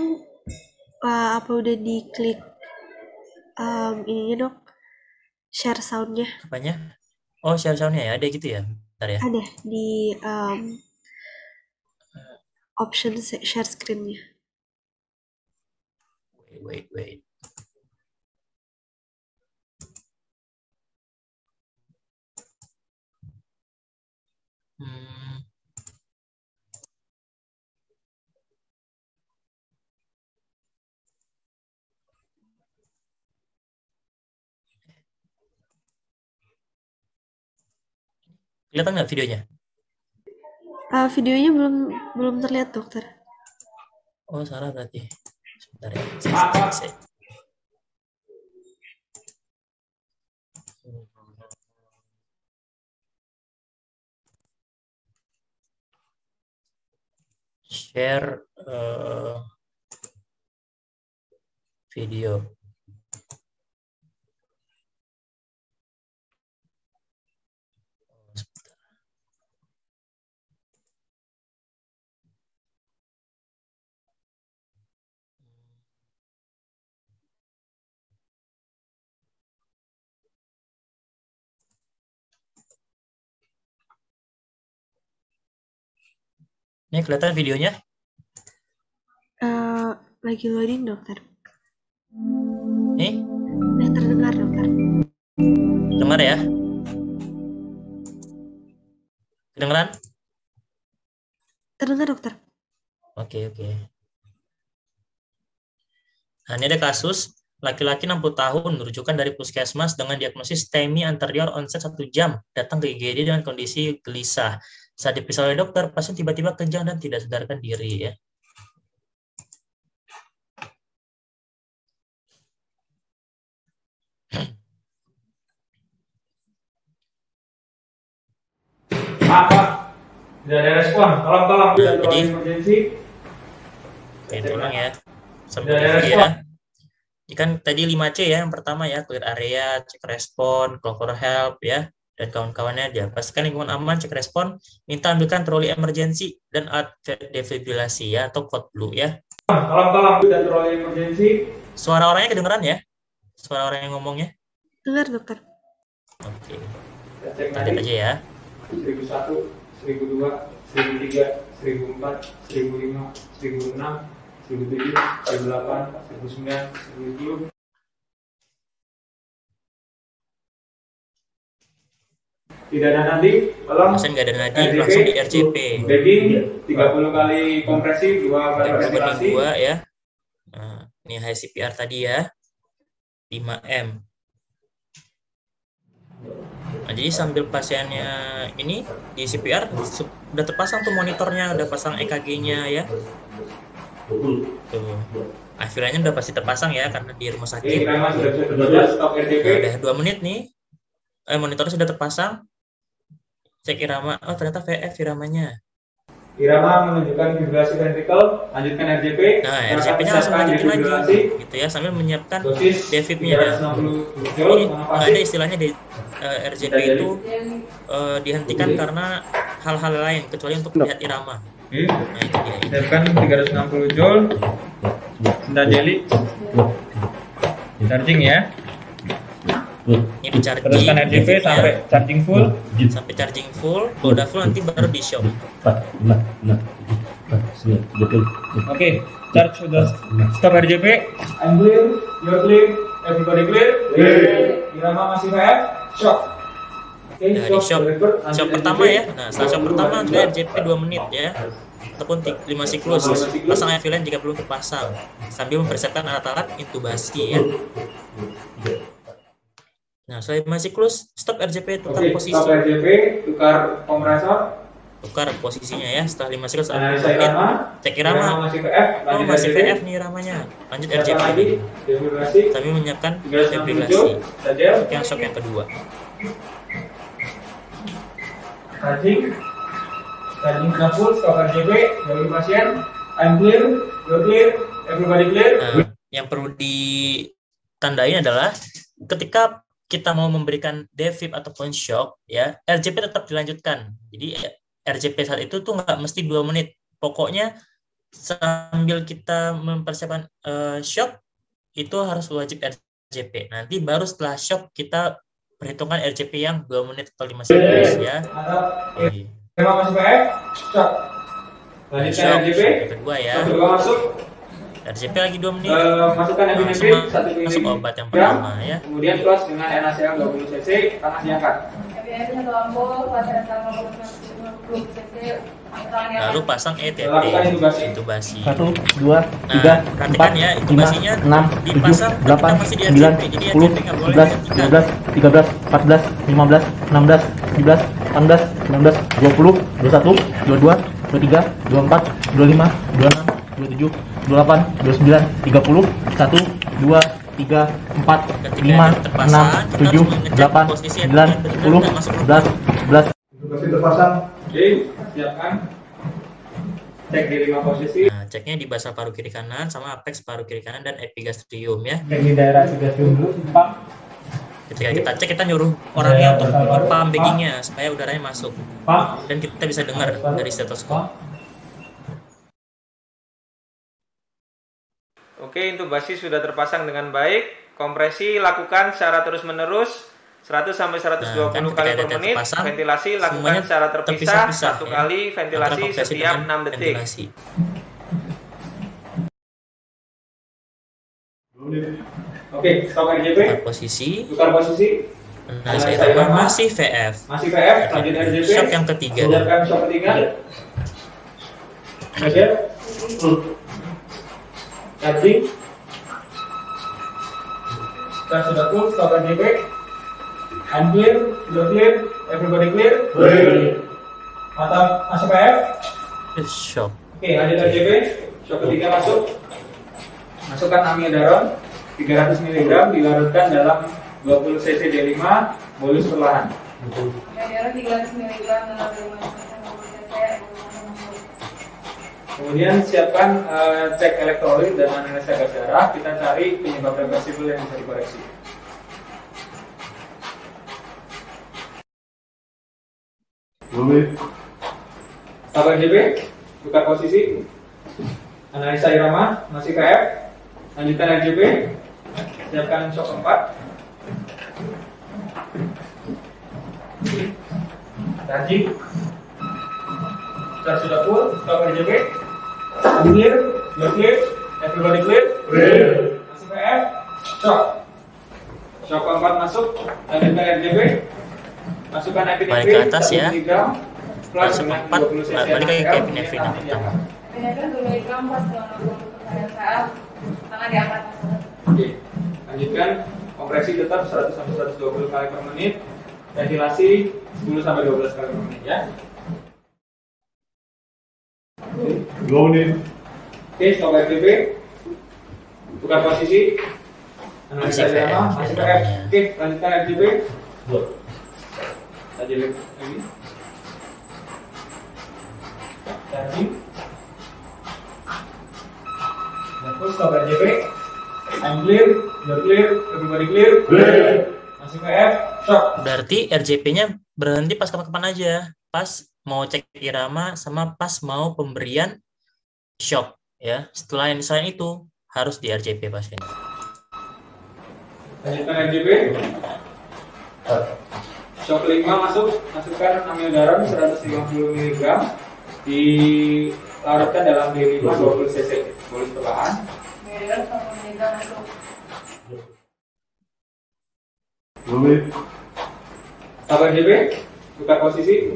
uh, apa udah diklik um, ininya, dok? share soundnya. Apanya? Oh share soundnya ya ada gitu ya? Bentar ya. Ada di um, option share screennya. Wait wait wait. Hmm. Kelihatan nggak videonya? Uh, videonya belum belum terlihat dokter. Oh salah berarti. Sebentar ya. Saya, saya, Share uh, video. Ini kelihatan videonya? Uh, lagi loading, dokter. Nih? Sudah terdengar, dokter. Dengar ya? Kedengeran? Terdengar, dokter. Oke, okay, oke. Okay. Nah, ini ada kasus Laki-laki 60 tahun merujukan dari puskesmas dengan diagnosis temi anterior onset 1 jam, datang ke IGD dengan kondisi gelisah. Saat diperiksa oleh dokter, pasien tiba-tiba kejang dan tidak sadarkan diri. Ya. Apa? Tidak ada respon. Tolong, tolong. Jadi, tolong ya. Sambil ya. Ini ya kan tadi 5C ya, yang pertama ya, clear area, cek respon, call for help ya, dan kawan-kawannya dia. Pastikan lingkungan aman, cek respon, minta ambilkan troli emergensi dan alat defibrilasi ya, atau code blue ya. Alam-alam dan troli emergensi. Suara orangnya kedengeran ya? Suara orang yang ngomongnya? Dengar, dokter. Oke. Okay. Nanti aja ya. 1001, 1002, 1003, 1004, 1005, 1006, 1007, 1008, 1009, 1010. Tidak ada nanti, tolong. Masa nggak ada nanti, RGP, langsung di RCP. Bagging, 30 kali kompresi, 2 kali ventilasi. 2 ya. Nah, ini CPR tadi ya. 5M. Nah, jadi sambil pasiennya ini di CPR sudah terpasang tuh monitornya, sudah pasang EKG-nya ya. Tuh. Akhirnya udah pasti terpasang ya karena di rumah sakit. sudah sudah stok nah, Udah dua menit nih. Eh monitornya sudah terpasang. Cek irama. Oh ternyata VF iramanya. Irama menunjukkan vibrasi ventrikel. lanjutkan RJP. Nah, RJP-nya langsung lanjutin lagi, gitu ya, sambil menyiapkan defibnya. Ya. nggak ada istilahnya di, uh, eh, RJP itu uh, dihentikan karena hal-hal lain, kecuali untuk melihat irama. Oke. Siapkan 360 joule. Kita jeli. Charging ya. Ini di charging. Teruskan RGB sampai charging full. Sampai charging full. Kalau udah full nanti baru di show. Oke, okay, charge sudah stop RGB. I'm clear, you're clear, everybody clear. Clear. Irama masih fair, shock di shop shop pertama ya. Nah, setelah shop pertama Anda RJP 2 menit ya ataupun 5 siklus. Pasang filen jika perlu terpasang sambil mempersiapkan alat-alat intubasi ya. Nah, setelah 5 siklus, stop RJP tukar Oke, posisi. Stop RJP, tukar kompresor tukar posisinya ya setelah 5 siklus nah, saya rama, cek irama masih ke oh, masih ke F nih ramanya lanjut RJP lagi tapi menyiapkan defibrasi yang shock yang kedua charging, charging sudah full, stop RGB, bagi pasien, I'm clear, you're clear, everybody clear. Nah, yang perlu ditandain adalah ketika kita mau memberikan defib ataupun shock ya RJP tetap dilanjutkan jadi RJP saat itu tuh nggak mesti dua menit pokoknya sambil kita mempersiapkan uh, eh, shock itu harus wajib RJP nanti baru setelah shock kita perhitungan RCP yang 2 menit atau 5 menit ya. Terima kasih PF. Lanjutkan RCP. Kedua ya. masuk. RCP lagi 2 menit. Eh, masukkan epinefrin satu ini. Masuk obat yang pertama ya. Kemudian plus dengan NaCl 20 cc Tangan diangkat. Epinefrin atau ambo, pasir 50 cc baru pasang ETT intubasi satu dua tiga nah, empat ya, lima enam tujuh delapan sembilan sepuluh sebelas dua belas tiga belas empat belas lima belas enam belas tujuh belas delapan belas sembilan belas dua puluh dua satu dua dua dua tiga dua empat dua lima dua enam dua tujuh dua delapan dua sembilan tiga puluh satu dua tiga empat lima enam tujuh delapan sembilan sepuluh sebelas sebelas masih terpasang. Oke, siapkan. Cek di lima posisi. Nah, ceknya di basal paru kiri kanan sama apex paru kiri kanan dan epigastrium ya. Cek di daerah epigastrium dulu, Pak. Ketika kita cek kita nyuruh orangnya iya, untuk pump baggingnya supaya udaranya masuk. Pak. Dan kita bisa dengar dari stetoskop. Oke, intubasi basis sudah terpasang dengan baik. Kompresi lakukan secara terus-menerus 100 sampai 120 nah, kali per menit terpasang, ventilasi lakukan secara terpisah, terpisah satu ya. kali ventilasi setiap 6 detik ventilasi. Oke, stop RJP. posisi. Tukar posisi. Nah, saya tambah masih VF. Masih VF, lanjut RJP. Shock yang ketiga. Lanjutkan shock ketiga. Oke. Charging. Kita sudah full, stop RJP. Hand clear, finger clear, everybody clear? Clear. Mantap, masuk ke F? It's shock. Oke, okay, hadir AJB, shock ketiga masuk. Masukkan amiodaron 300 mg dilarutkan dalam 20 cc D5 bolus perlahan. Kemudian siapkan uh, cek elektrolit dan analisa gas darah. Kita cari penyebab reversible yang bisa dikoreksi. Boleh. Sabar JB, buka posisi. Analisa irama, masih ke F. Lanjutkan RGB. Siapkan shock 4. Gaji. Kita sudah full, stop RGB. Clear, you're clear, everybody clear. Clear. Masih ke F. Shock. Shock 4 masuk, lanjutkan RGB balik ke atas ya langsung balik ke Kevin yang pertama oke lanjutkan kompresi tetap 100 sampai 120 kali per menit ventilasi 10 sampai 12 kali per menit ya 2 menit Oke, stop FTP. Bukan posisi. Masih PM. Masih PM. Oke, lanjutkan FTP tadi lagi, tadi Bagus, stop JP I'm clear, you're clear, everybody clear Clear Masuk ke F, shock Berarti RJP-nya berhenti pas kapan-kapan aja Pas mau cek irama sama pas mau pemberian shock ya setelah yang insight itu harus di RJP pasiennya lanjutkan RJP Shock 5 masuk, masukkan garam 150 mg dilarutkan dalam D5 20 cc bolus perlahan. Boleh. Sabar JB, buka posisi.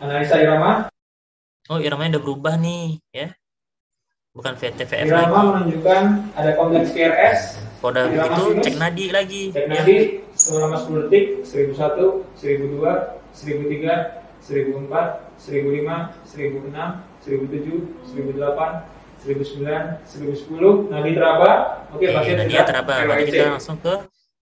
Analisa irama. Oh, iramanya udah berubah nih, ya. Bukan VTVF irama lagi. Irama menunjukkan ada kompleks KRS. Kalau udah itu, cek nadi lagi. Cek ya. nadi, selama 10 detik 1001, 1002, 1003, 1004, 1005, 1006, 1007, 1008, 1009, 1010, nadi teraba. Oke, okay, iya, pasien sudah teraba. Nanti kita langsung ke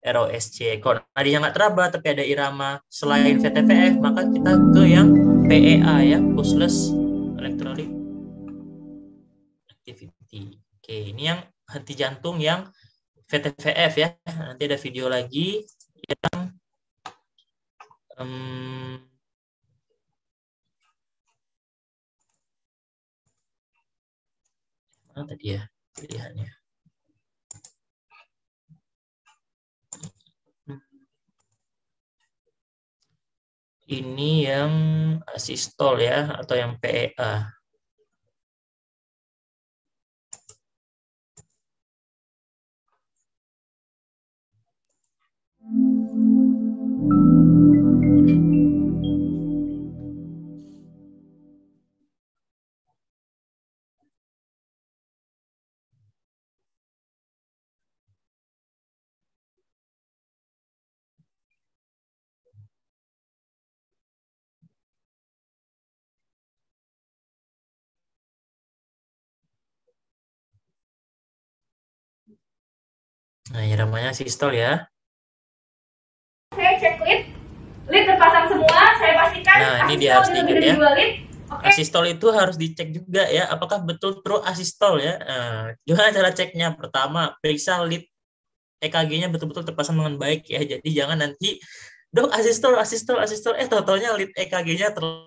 ROSC. Kalau nadinya nggak teraba tapi ada irama selain VTPF, maka kita ke yang PEA ya, pulseless electronic activity. Oke, ini yang henti jantung yang VTVF ya. Nanti ada video lagi yang um, mana tadi ya pilihannya ini yang asistol ya atau yang PEA Nah, namanya sistol ya saya cek lid, lid terpasang semua saya pastikan nah ini dia harus diingat ya Okay. Asistol itu harus dicek juga ya, apakah betul true asistol ya. Nah, gimana cara ceknya? Pertama, periksa lead EKG-nya betul-betul terpasang dengan baik ya. Jadi jangan nanti dok asistol, asistol, asistol, eh totalnya lead EKG-nya terlalu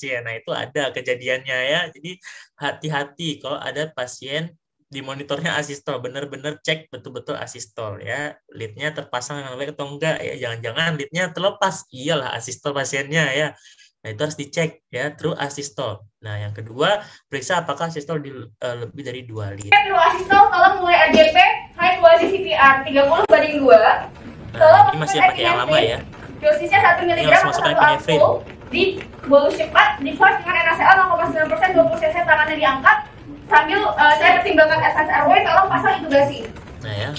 ya. Nah, itu ada kejadiannya ya. Jadi hati-hati kalau ada pasien di monitornya asistol bener-bener cek betul-betul asistol ya lidnya terpasang dengan baik atau enggak ya jangan-jangan lidnya terlepas iyalah asistol pasiennya ya nah itu harus dicek ya true asistol nah yang kedua periksa apakah asistol di, uh, lebih dari dua lid true asistol kalau mulai AGP high quality CPR 30 banding 2 nah, ini masih pakai yang lama ya dosisnya 1 mg atau 1 ampoule di bolus cepat di dengan NaCl 0,9% 20 cc tangannya diangkat sambil uh, saya pertimbangkan advance RW tolong pasang intubasi nah ya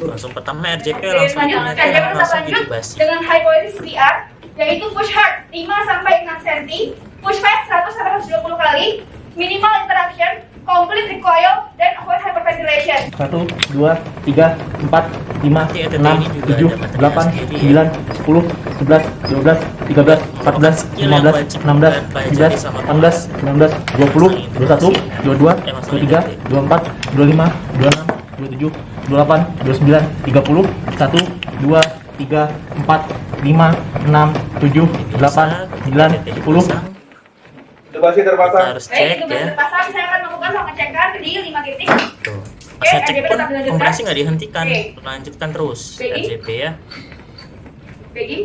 langsung pertama RJP okay, langsung lanjut RJP langsung langsung, langsung intubasi. dengan high quality CPR yaitu push hard 5 sampai 6 cm push fast 100 sampai 120 kali minimal interaction complete recoil, dan avoid hyperventilation. Satu, dua, tiga, empat, lima, enam, tujuh, delapan, ya. sembilan, sepuluh, sebelas, dua belas, tiga belas, empat belas, lima belas, enam belas, tujuh belas, delapan belas, sembilan belas, dua puluh, dua satu, dua dua, dua tiga, dua empat, dua lima, dua enam, dua tujuh, dua delapan, dua sembilan, tiga puluh, satu, dua, tiga, empat, lima, enam, tujuh, delapan, sembilan, sepuluh, pasti terpasang. Kita harus cek eh, itu ya. terpasang saya akan melakukan sama cekan di 5 titik. Tuh. okay, cek pun kompresi nggak dihentikan, okay. lanjutkan terus. Peggy. RGB ya. Peggy.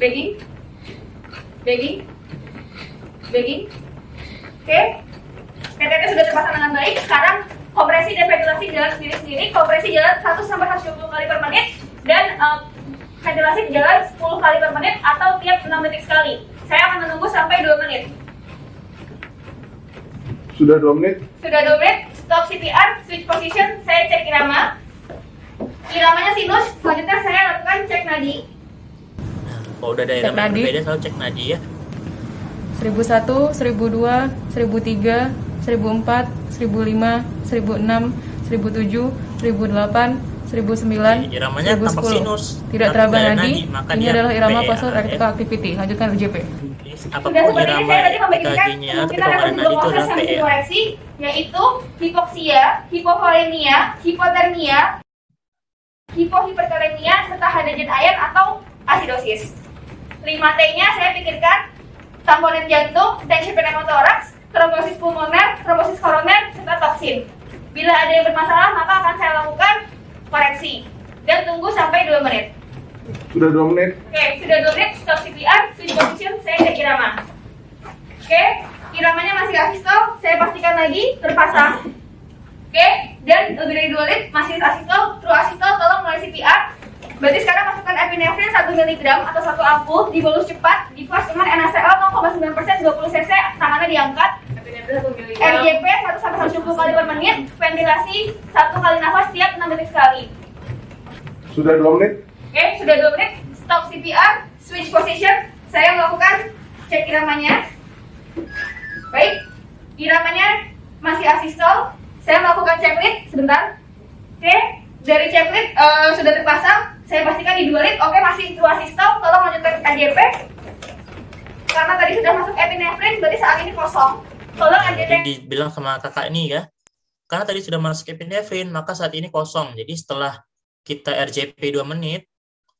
Peggy. Peggy. Peggy. Oke. Okay. KTT sudah terpasang dengan baik. Sekarang kompresi dan ventilasi jalan sendiri-sendiri. Kompresi jalan 1 sampai 120 kali per menit dan uh, ventilasi jalan 10 kali per menit atau tiap 6 detik sekali. Saya akan menunggu sampai 2 menit. Sudah 2 menit? Sudah 2 menit. Stop CPR, switch position, saya cek irama. Iramanya sinus, selanjutnya saya lakukan cek nadi. Kalau oh, udah ada irama yang berbeda, selalu cek nadi ya. 1001, 1002, 1003, 1004, 1005, 1006, 1007, 1008, 1009 iramanya 1010. tampak sinus tidak teraba lagi. ini ya, adalah irama pasal ya, electrical ya. activity lanjutkan UJP apapun irama saya tadi memberikan itu adalah sebuah yang yaitu hipoksia, hipovolemia, hipotermia, hipohipertermia serta halogen air atau asidosis. 5T-nya saya pikirkan tamponet jantung, tensi pneumothorax, trombosis pulmoner, trombosis koroner, serta toksin. Bila ada yang bermasalah, maka akan saya lakukan koreksi dan tunggu sampai 2 menit. Sudah 2 menit. Oke, okay, sudah 2 menit, stop CPR, switch position, saya ke irama. Oke, okay, iramanya masih gak pistol, saya pastikan lagi terpasang. Oke, okay, dan lebih dari 2 menit, masih asisto, true asisto, tolong mulai CPR. Berarti sekarang masukkan epinefrin 1 mg atau 1 ampul, dibolus cepat, di flash dengan NaCl 0,9% 20 cc, tangannya diangkat, RJP 1 sampai 170 kali per menit, ventilasi 1 kali nafas setiap 6 detik sekali. Sudah 2 menit? Oke, okay, sudah 2 menit. Stop CPR, switch position. Saya melakukan cek iramanya. Baik, iramanya masih asistol. Saya melakukan cek lead sebentar. Oke, okay. dari cek lead uh, sudah terpasang. Saya pastikan di 2 lead. Oke, okay, masih dua asistol. Tolong lanjutkan RJP Karena tadi sudah masuk epinefrin, berarti saat ini kosong. Tolong ada dibilang sama kakak ini ya. Karena tadi sudah masuk Kevin maka saat ini kosong. Jadi setelah kita RJP 2 menit,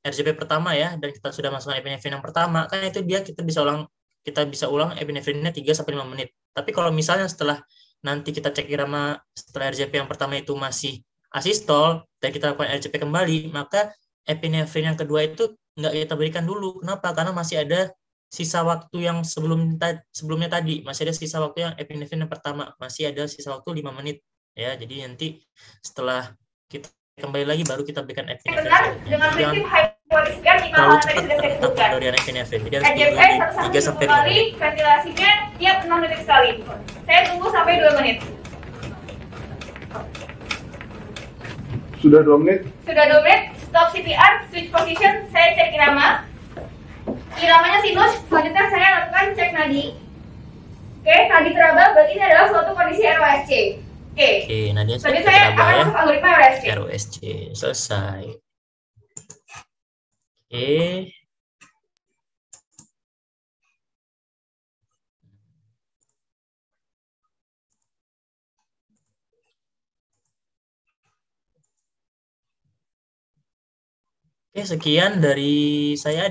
RJP pertama ya, dan kita sudah masukkan epinefrin yang pertama, kan itu dia kita bisa ulang kita bisa ulang epinefrinnya 3 sampai 5 menit. Tapi kalau misalnya setelah nanti kita cek irama setelah RJP yang pertama itu masih asistol dan kita lakukan RJP kembali, maka epinefrin yang kedua itu nggak kita berikan dulu. Kenapa? Karena masih ada sisa waktu yang sebelum sebelumnya tadi masih ada sisa waktu yang epinefrin yang pertama masih ada sisa waktu 5 menit ya jadi nanti setelah kita kembali lagi baru kita berikan epinefrin dengan, dengan terlalu cepat tetap pemberian epinefrin jadi harus eh, tiga sampai lima. menit ventilasinya tiap enam menit sekali saya tunggu sampai 2 menit sudah 2 menit sudah 2 menit stop CPR switch position saya cek nama. Iramanya sinus, selanjutnya saya lakukan cek nadi. Oke, nadi teraba berarti ini adalah suatu kondisi ROSC. Oke. Oke, nadi saya akan ya. algoritma ROSC. ROSC, selesai. Oke. Oke, sekian dari saya.